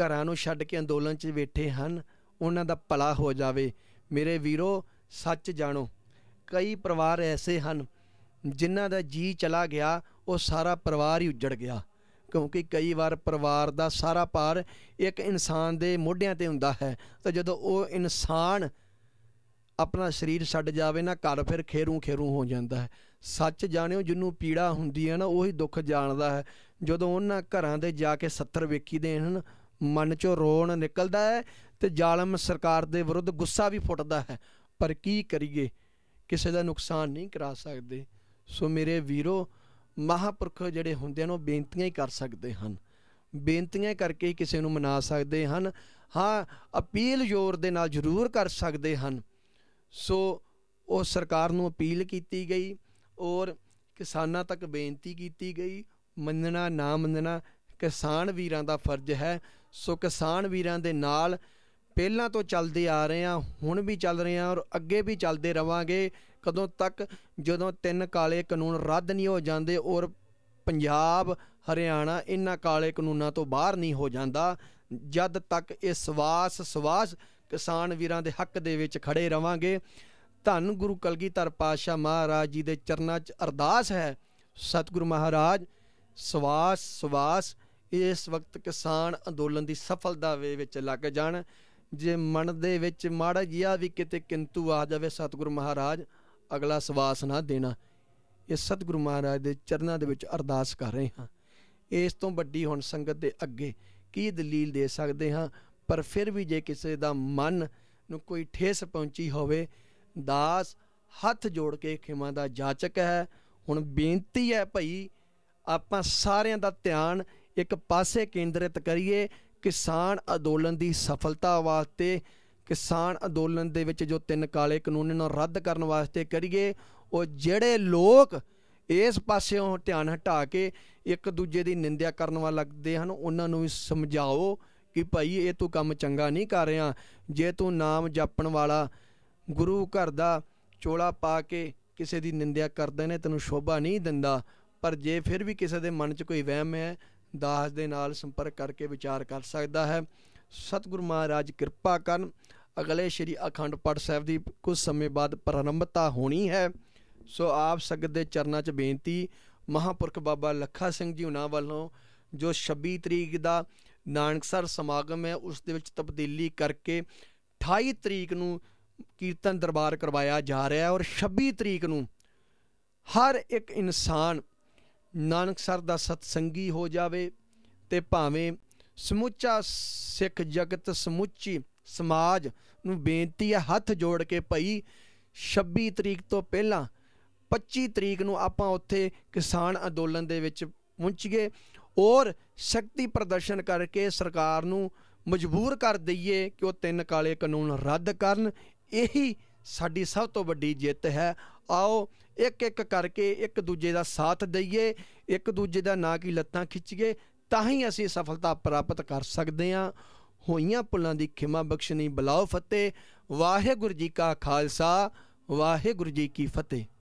[SPEAKER 1] ਘਰਾਂ ਨੂੰ ਛੱਡ ਕੇ ਅੰਦੋਲਨ 'ਚ ਬੈਠੇ ਹਨ ਉਹਨਾਂ ਦਾ ਭਲਾ ਹੋ ਜਾਵੇ ਮੇਰੇ ਵੀਰੋ ਸੱਚ ਜਾਣੋ ਕਈ ਪਰਿਵਾਰ ਐਸੇ ਹਨ ਜਿਨ੍ਹਾਂ ਦਾ ਜੀ ਚਲਾ ਗਿਆ ਉਹ ਸਾਰਾ ਪਰਿਵਾਰ ਹੀ ਉੱਜੜ ਗਿਆ ਕਿਉਂਕਿ ਕਈ ਵਾਰ ਪਰਿਵਾਰ ਦਾ ਸਾਰਾ ਭਾਰ ਇੱਕ ਇਨਸਾਨ ਦੇ ਮੋਢਿਆਂ ਤੇ ਹੁੰਦਾ ਹੈ ਤਾਂ ਜਦੋਂ ਉਹ ਇਨਸਾਨ ਆਪਣਾ ਸਰੀਰ ਛੱਡ ਜਾਵੇ ਨਾ ਘਰ ਫਿਰ ਖੇਰੂ ਖੇਰੂ ਹੋ ਜਾਂਦਾ ਹੈ ਸੱਚ ਜਾਣਿਓ ਜਿੰਨੂੰ ਪੀੜਾ ਹੁੰਦੀ ਹੈ ਨਾ ਉਹੀ ਦੁੱਖ ਜਾਣਦਾ ਹੈ ਜਦੋਂ ਉਹਨਾਂ ਘਰਾਂ ਦੇ ਜਾ ਕੇ 70 ਵੇਖੀ ਦੇ ਹਨ ਮਨ ਚੋਂ ਰੋਣ ਨਿਕਲਦਾ ਹੈ ਤੇ ਜ਼ਾਲਮ ਸਰਕਾਰ ਦੇ ਵਿਰੁੱਧ ਗੁੱਸਾ ਵੀ ਫੁੱਟਦਾ ਹੈ ਪਰ ਕੀ ਕਰੀਏ ਕਿਸੇ ਦਾ ਨੁਕਸਾਨ ਨਹੀਂ ਕਰਾ ਸਕਦੇ ਸੋ ਮੇਰੇ ਵੀਰੋ ਮਹਾਪੁਰਖ ਜਿਹੜੇ ਹੁੰਦੇ ਹਨ ਉਹ ਬੇਨਤੀਆਂ ਹੀ ਕਰ ਸਕਦੇ ਹਨ ਬੇਨਤੀਆਂ ਕਰਕੇ ਹੀ ਕਿਸੇ ਨੂੰ ਮਨਾ ਸਕਦੇ ਹਨ ਹਾਂ ਅਪੀਲ ਜ਼ੋਰ ਦੇ ਨਾਲ ਜ਼ਰੂਰ ਕਰ ਸਕਦੇ ਹਨ ਸੋ ਉਹ ਸਰਕਾਰ ਨੂੰ ਅਪੀਲ ਕੀਤੀ ਗਈ ਔਰ ਕਿਸਾਨਾਂ ਤੱਕ ਬੇਨਤੀ ਕੀਤੀ ਗਈ ਮੰਨਣਾ ਨਾ ਮੰਨਣਾ ਕਿਸਾਨ ਵੀਰਾਂ ਦਾ ਫਰਜ਼ ਹੈ ਸੋ ਕਿਸਾਨ ਵੀਰਾਂ ਦੇ ਨਾਲ ਪਹਿਲਾਂ ਤੋਂ ਚੱਲਦੇ ਆ ਰਹੇ ਹਾਂ ਹੁਣ ਵੀ ਚੱਲ ਰਹੇ ਹਾਂ ਔਰ ਅੱਗੇ ਵੀ ਚੱਲਦੇ ਰਵਾਂਗੇ ਕਦੋਂ ਤੱਕ ਜਦੋਂ ਤਿੰਨ ਕਾਲੇ ਕਾਨੂੰਨ ਰੱਦ ਨਹੀਂ ਹੋ ਜਾਂਦੇ ਔਰ ਪੰਜਾਬ ਹਰਿਆਣਾ ਇਹਨਾਂ ਕਾਲੇ ਕਾਨੂੰਨਾਂ ਤੋਂ ਬਾਹਰ ਨਹੀਂ ਹੋ ਜਾਂਦਾ ਜਦ ਤੱਕ ਇਹ ਸਵਾਸ ਸਵਾਸ ਕਿਸਾਨ ਵੀਰਾਂ ਦੇ ਹੱਕ ਦੇ ਵਿੱਚ ਖੜੇ ਰਵਾਂਗੇ ਧੰਨ ਗੁਰੂ ਕਲਗੀਧਰ ਪਾਤਸ਼ਾਹ ਮਹਾਰਾਜ ਜੀ ਦੇ ਚਰਨਾਂ 'ਚ ਅਰਦਾਸ ਹੈ ਸਤਿਗੁਰੂ ਮਹਾਰਾਜ ਸਵਾਸ ਸਵਾਸ ਇਸ ਵਕਤ ਕਿਸਾਨ ਅੰਦੋਲਨ ਦੀ ਸਫਲਤਾ ਵਿੱਚ ਲੱਗ ਜਾਣ ਜੇ ਮਨ ਦੇ ਵਿੱਚ ਮਾੜਾ ਗਿਆ ਵੀ ਕਿਤੇ ਕਿੰਤੂ ਆ ਜਾਵੇ ਸਤਿਗੁਰੂ ਮਹਾਰਾਜ ਅਗਲਾ ਸਵਾਸ ਨਾ ਦੇਣਾ ਇਹ ਸਤਿਗੁਰੂ ਮਹਾਰਾਜ ਦੇ ਚਰਨਾਂ ਦੇ ਵਿੱਚ ਅਰਦਾਸ ਕਰ ਰਹੇ ਹਾਂ ਇਸ ਤੋਂ ਵੱਡੀ ਹੁਣ ਸੰਗਤ ਦੇ ਅੱਗੇ ਕੀ ਦਲੀਲ ਦੇ ਸਕਦੇ ਹਾਂ ਪਰ ਫਿਰ ਵੀ ਜੇ ਕਿਸੇ ਦਾ ਮਨ ਨੂੰ ਕੋਈ ਠੇਸ ਪਹੁੰਚੀ ਹੋਵੇ ਦਾਸ ਹੱਥ ਜੋੜ ਕੇ ਖਿਮਾ ਦਾ ਜਾਚਕ ਹੈ ਹੁਣ ਬੇਨਤੀ ਹੈ ਭਈ ਆਪਾਂ ਸਾਰਿਆਂ ਦਾ ਧਿਆਨ ਇੱਕ ਪਾਸੇ ਕੇਂਦਰਿਤ ਕਰੀਏ ਕਿਸਾਨ ਅੰਦੋਲਨ ਦੀ ਸਫਲਤਾ ਵਾਸਤੇ ਕਿਸਾਨ ਅੰਦੋਲਨ ਦੇ ਵਿੱਚ ਜੋ ਤਿੰਨ ਕਾਲੇ ਕਾਨੂੰਨ ਨੂੰ ਰੱਦ ਕਰਨ ਵਾਸਤੇ ਕਰੀਏ ਉਹ ਜਿਹੜੇ ਲੋਕ ਇਸ ਪਾਸਿਓਂ ਧਿਆਨ ਹਟਾ ਕੇ ਇੱਕ ਦੂਜੇ ਦੀ ਨਿੰਦਿਆ ਕਰਨ ਵਾਲ ਲੱਗਦੇ ਹਨ ਉਹਨਾਂ ਨੂੰ ਵੀ ਸਮਝਾਓ ਕਿ ਭਾਈ ਇਹ ਤੂੰ ਕੰਮ ਚੰਗਾ ਨਹੀਂ ਕਰ ਰਿਹਾ ਜੇ ਤੂੰ ਨਾਮ ਜਪਣ ਵਾਲਾ ਗੁਰੂ ਘਰ ਦਾ ਚੋਲਾ ਪਾ ਕੇ ਕਿਸੇ ਦੀ ਨਿੰਦਿਆ ਕਰਦੇ ਨੇ ਤੈਨੂੰ ਸ਼ੋਭਾ ਨਹੀਂ ਦਿੰਦਾ ਪਰ ਜੇ ਫਿਰ ਵੀ ਕਿਸੇ ਦੇ ਮਨ 'ਚ ਕੋਈ ਵਹਿਮ ਹੈ ਦਾਸ ਦੇ ਨਾਲ ਸੰਪਰਕ ਕਰਕੇ ਵਿਚਾਰ ਕਰ ਸਕਦਾ ਹੈ ਸਤਿਗੁਰੂ ਮਹਾਰਾਜ ਕਿਰਪਾ ਕਰਨ ਅਗਲੇ ਸ਼੍ਰੀ ਅਖੰਡ ਪਾਠ ਸਾਹਿਬ ਦੀ ਕੁਝ ਸਮੇਂ ਬਾਅਦ ਪ੍ਰਾਰੰਭਤਾ ਹੋਣੀ ਹੈ ਸੋ ਆਪ ਸੰਗਤ ਦੇ ਚਰਨਾਂ 'ਚ ਬੇਨਤੀ ਮਹਾਪੁਰਖ ਬਾਬਾ ਲੱਖਾ ਸਿੰਘ ਜੀ ਉਹਨਾਂ ਵੱਲੋਂ ਜੋ 26 ਤਰੀਕ ਦਾ ਨਾਨਕਸਰ ਸਮਾਗਮ ਹੈ ਉਸ ਦੇ ਵਿੱਚ ਤਬਦੀਲੀ ਕਰਕੇ 28 ਤਰੀਕ ਨੂੰ ਕੀਰਤਨ ਦਰਬਾਰ ਕਰਵਾਇਆ ਜਾ ਰਿਹਾ ਹੈ ਔਰ 26 ਤਰੀਕ ਨੂੰ ਹਰ ਇੱਕ ਇਨਸਾਨ ਨਾਨਕਸਰ ਦਾ ਸਤਸੰਗੀ ਹੋ ਜਾਵੇ ਤੇ ਭਾਵੇਂ ਸਮੁੱਚਾ ਸਿੱਖ ਜਗਤ ਸਮੁੱਚੀ ਸਮਾਜ ਨੂੰ ਬੇਨਤੀ ਹੈ ਹੱਥ ਜੋੜ ਕੇ ਭਈ 26 ਤਰੀਕ ਤੋਂ ਪਹਿਲਾਂ 25 ਤਰੀਕ ਨੂੰ ਆਪਾਂ ਉੱਥੇ ਕਿਸਾਨ ਅੰਦੋਲਨ ਦੇ ਵਿੱਚ ਪਹੁੰਚੀਏ ਔਰ ਸ਼ਕਤੀ ਪ੍ਰਦਰਸ਼ਨ ਕਰਕੇ ਸਰਕਾਰ ਨੂੰ ਮਜਬੂਰ ਕਰ ਦਈਏ ਕਿ ਉਹ ਤਿੰਨ ਕਾਲੇ ਕਾਨੂੰਨ ਰੱਦ ਕਰਨ ਇਹੀ ਸਾਡੀ ਸਭ ਤੋਂ ਵੱਡੀ ਜਿੱਤ ਹੈ ਆਓ ਇੱਕ ਇੱਕ ਕਰਕੇ ਇੱਕ ਦੂਜੇ ਦਾ ਸਾਥ ਦਈਏ ਇੱਕ ਦੂਜੇ ਦਾ ਨਾ ਕੀ ਲੱਤਾਂ ਖਿੱਚੀਏ ਤਾਂ ਹੀ ਅਸੀਂ ਸਫਲਤਾ ਪ੍ਰਾਪਤ ਕਰ ਸਕਦੇ ਹਾਂ ਹੋਈਆਂ ਪੁੱਲਾਂ ਦੀ ਖਿਮਾ ਬਖਸ਼ਣੀ ਬਲਾਉ ਫਤਿਹ ਵਾਹਿਗੁਰੂ ਜੀ ਕਾ ਖਾਲਸਾ ਵਾਹਿਗੁਰੂ ਜੀ ਕੀ ਫਤਿਹ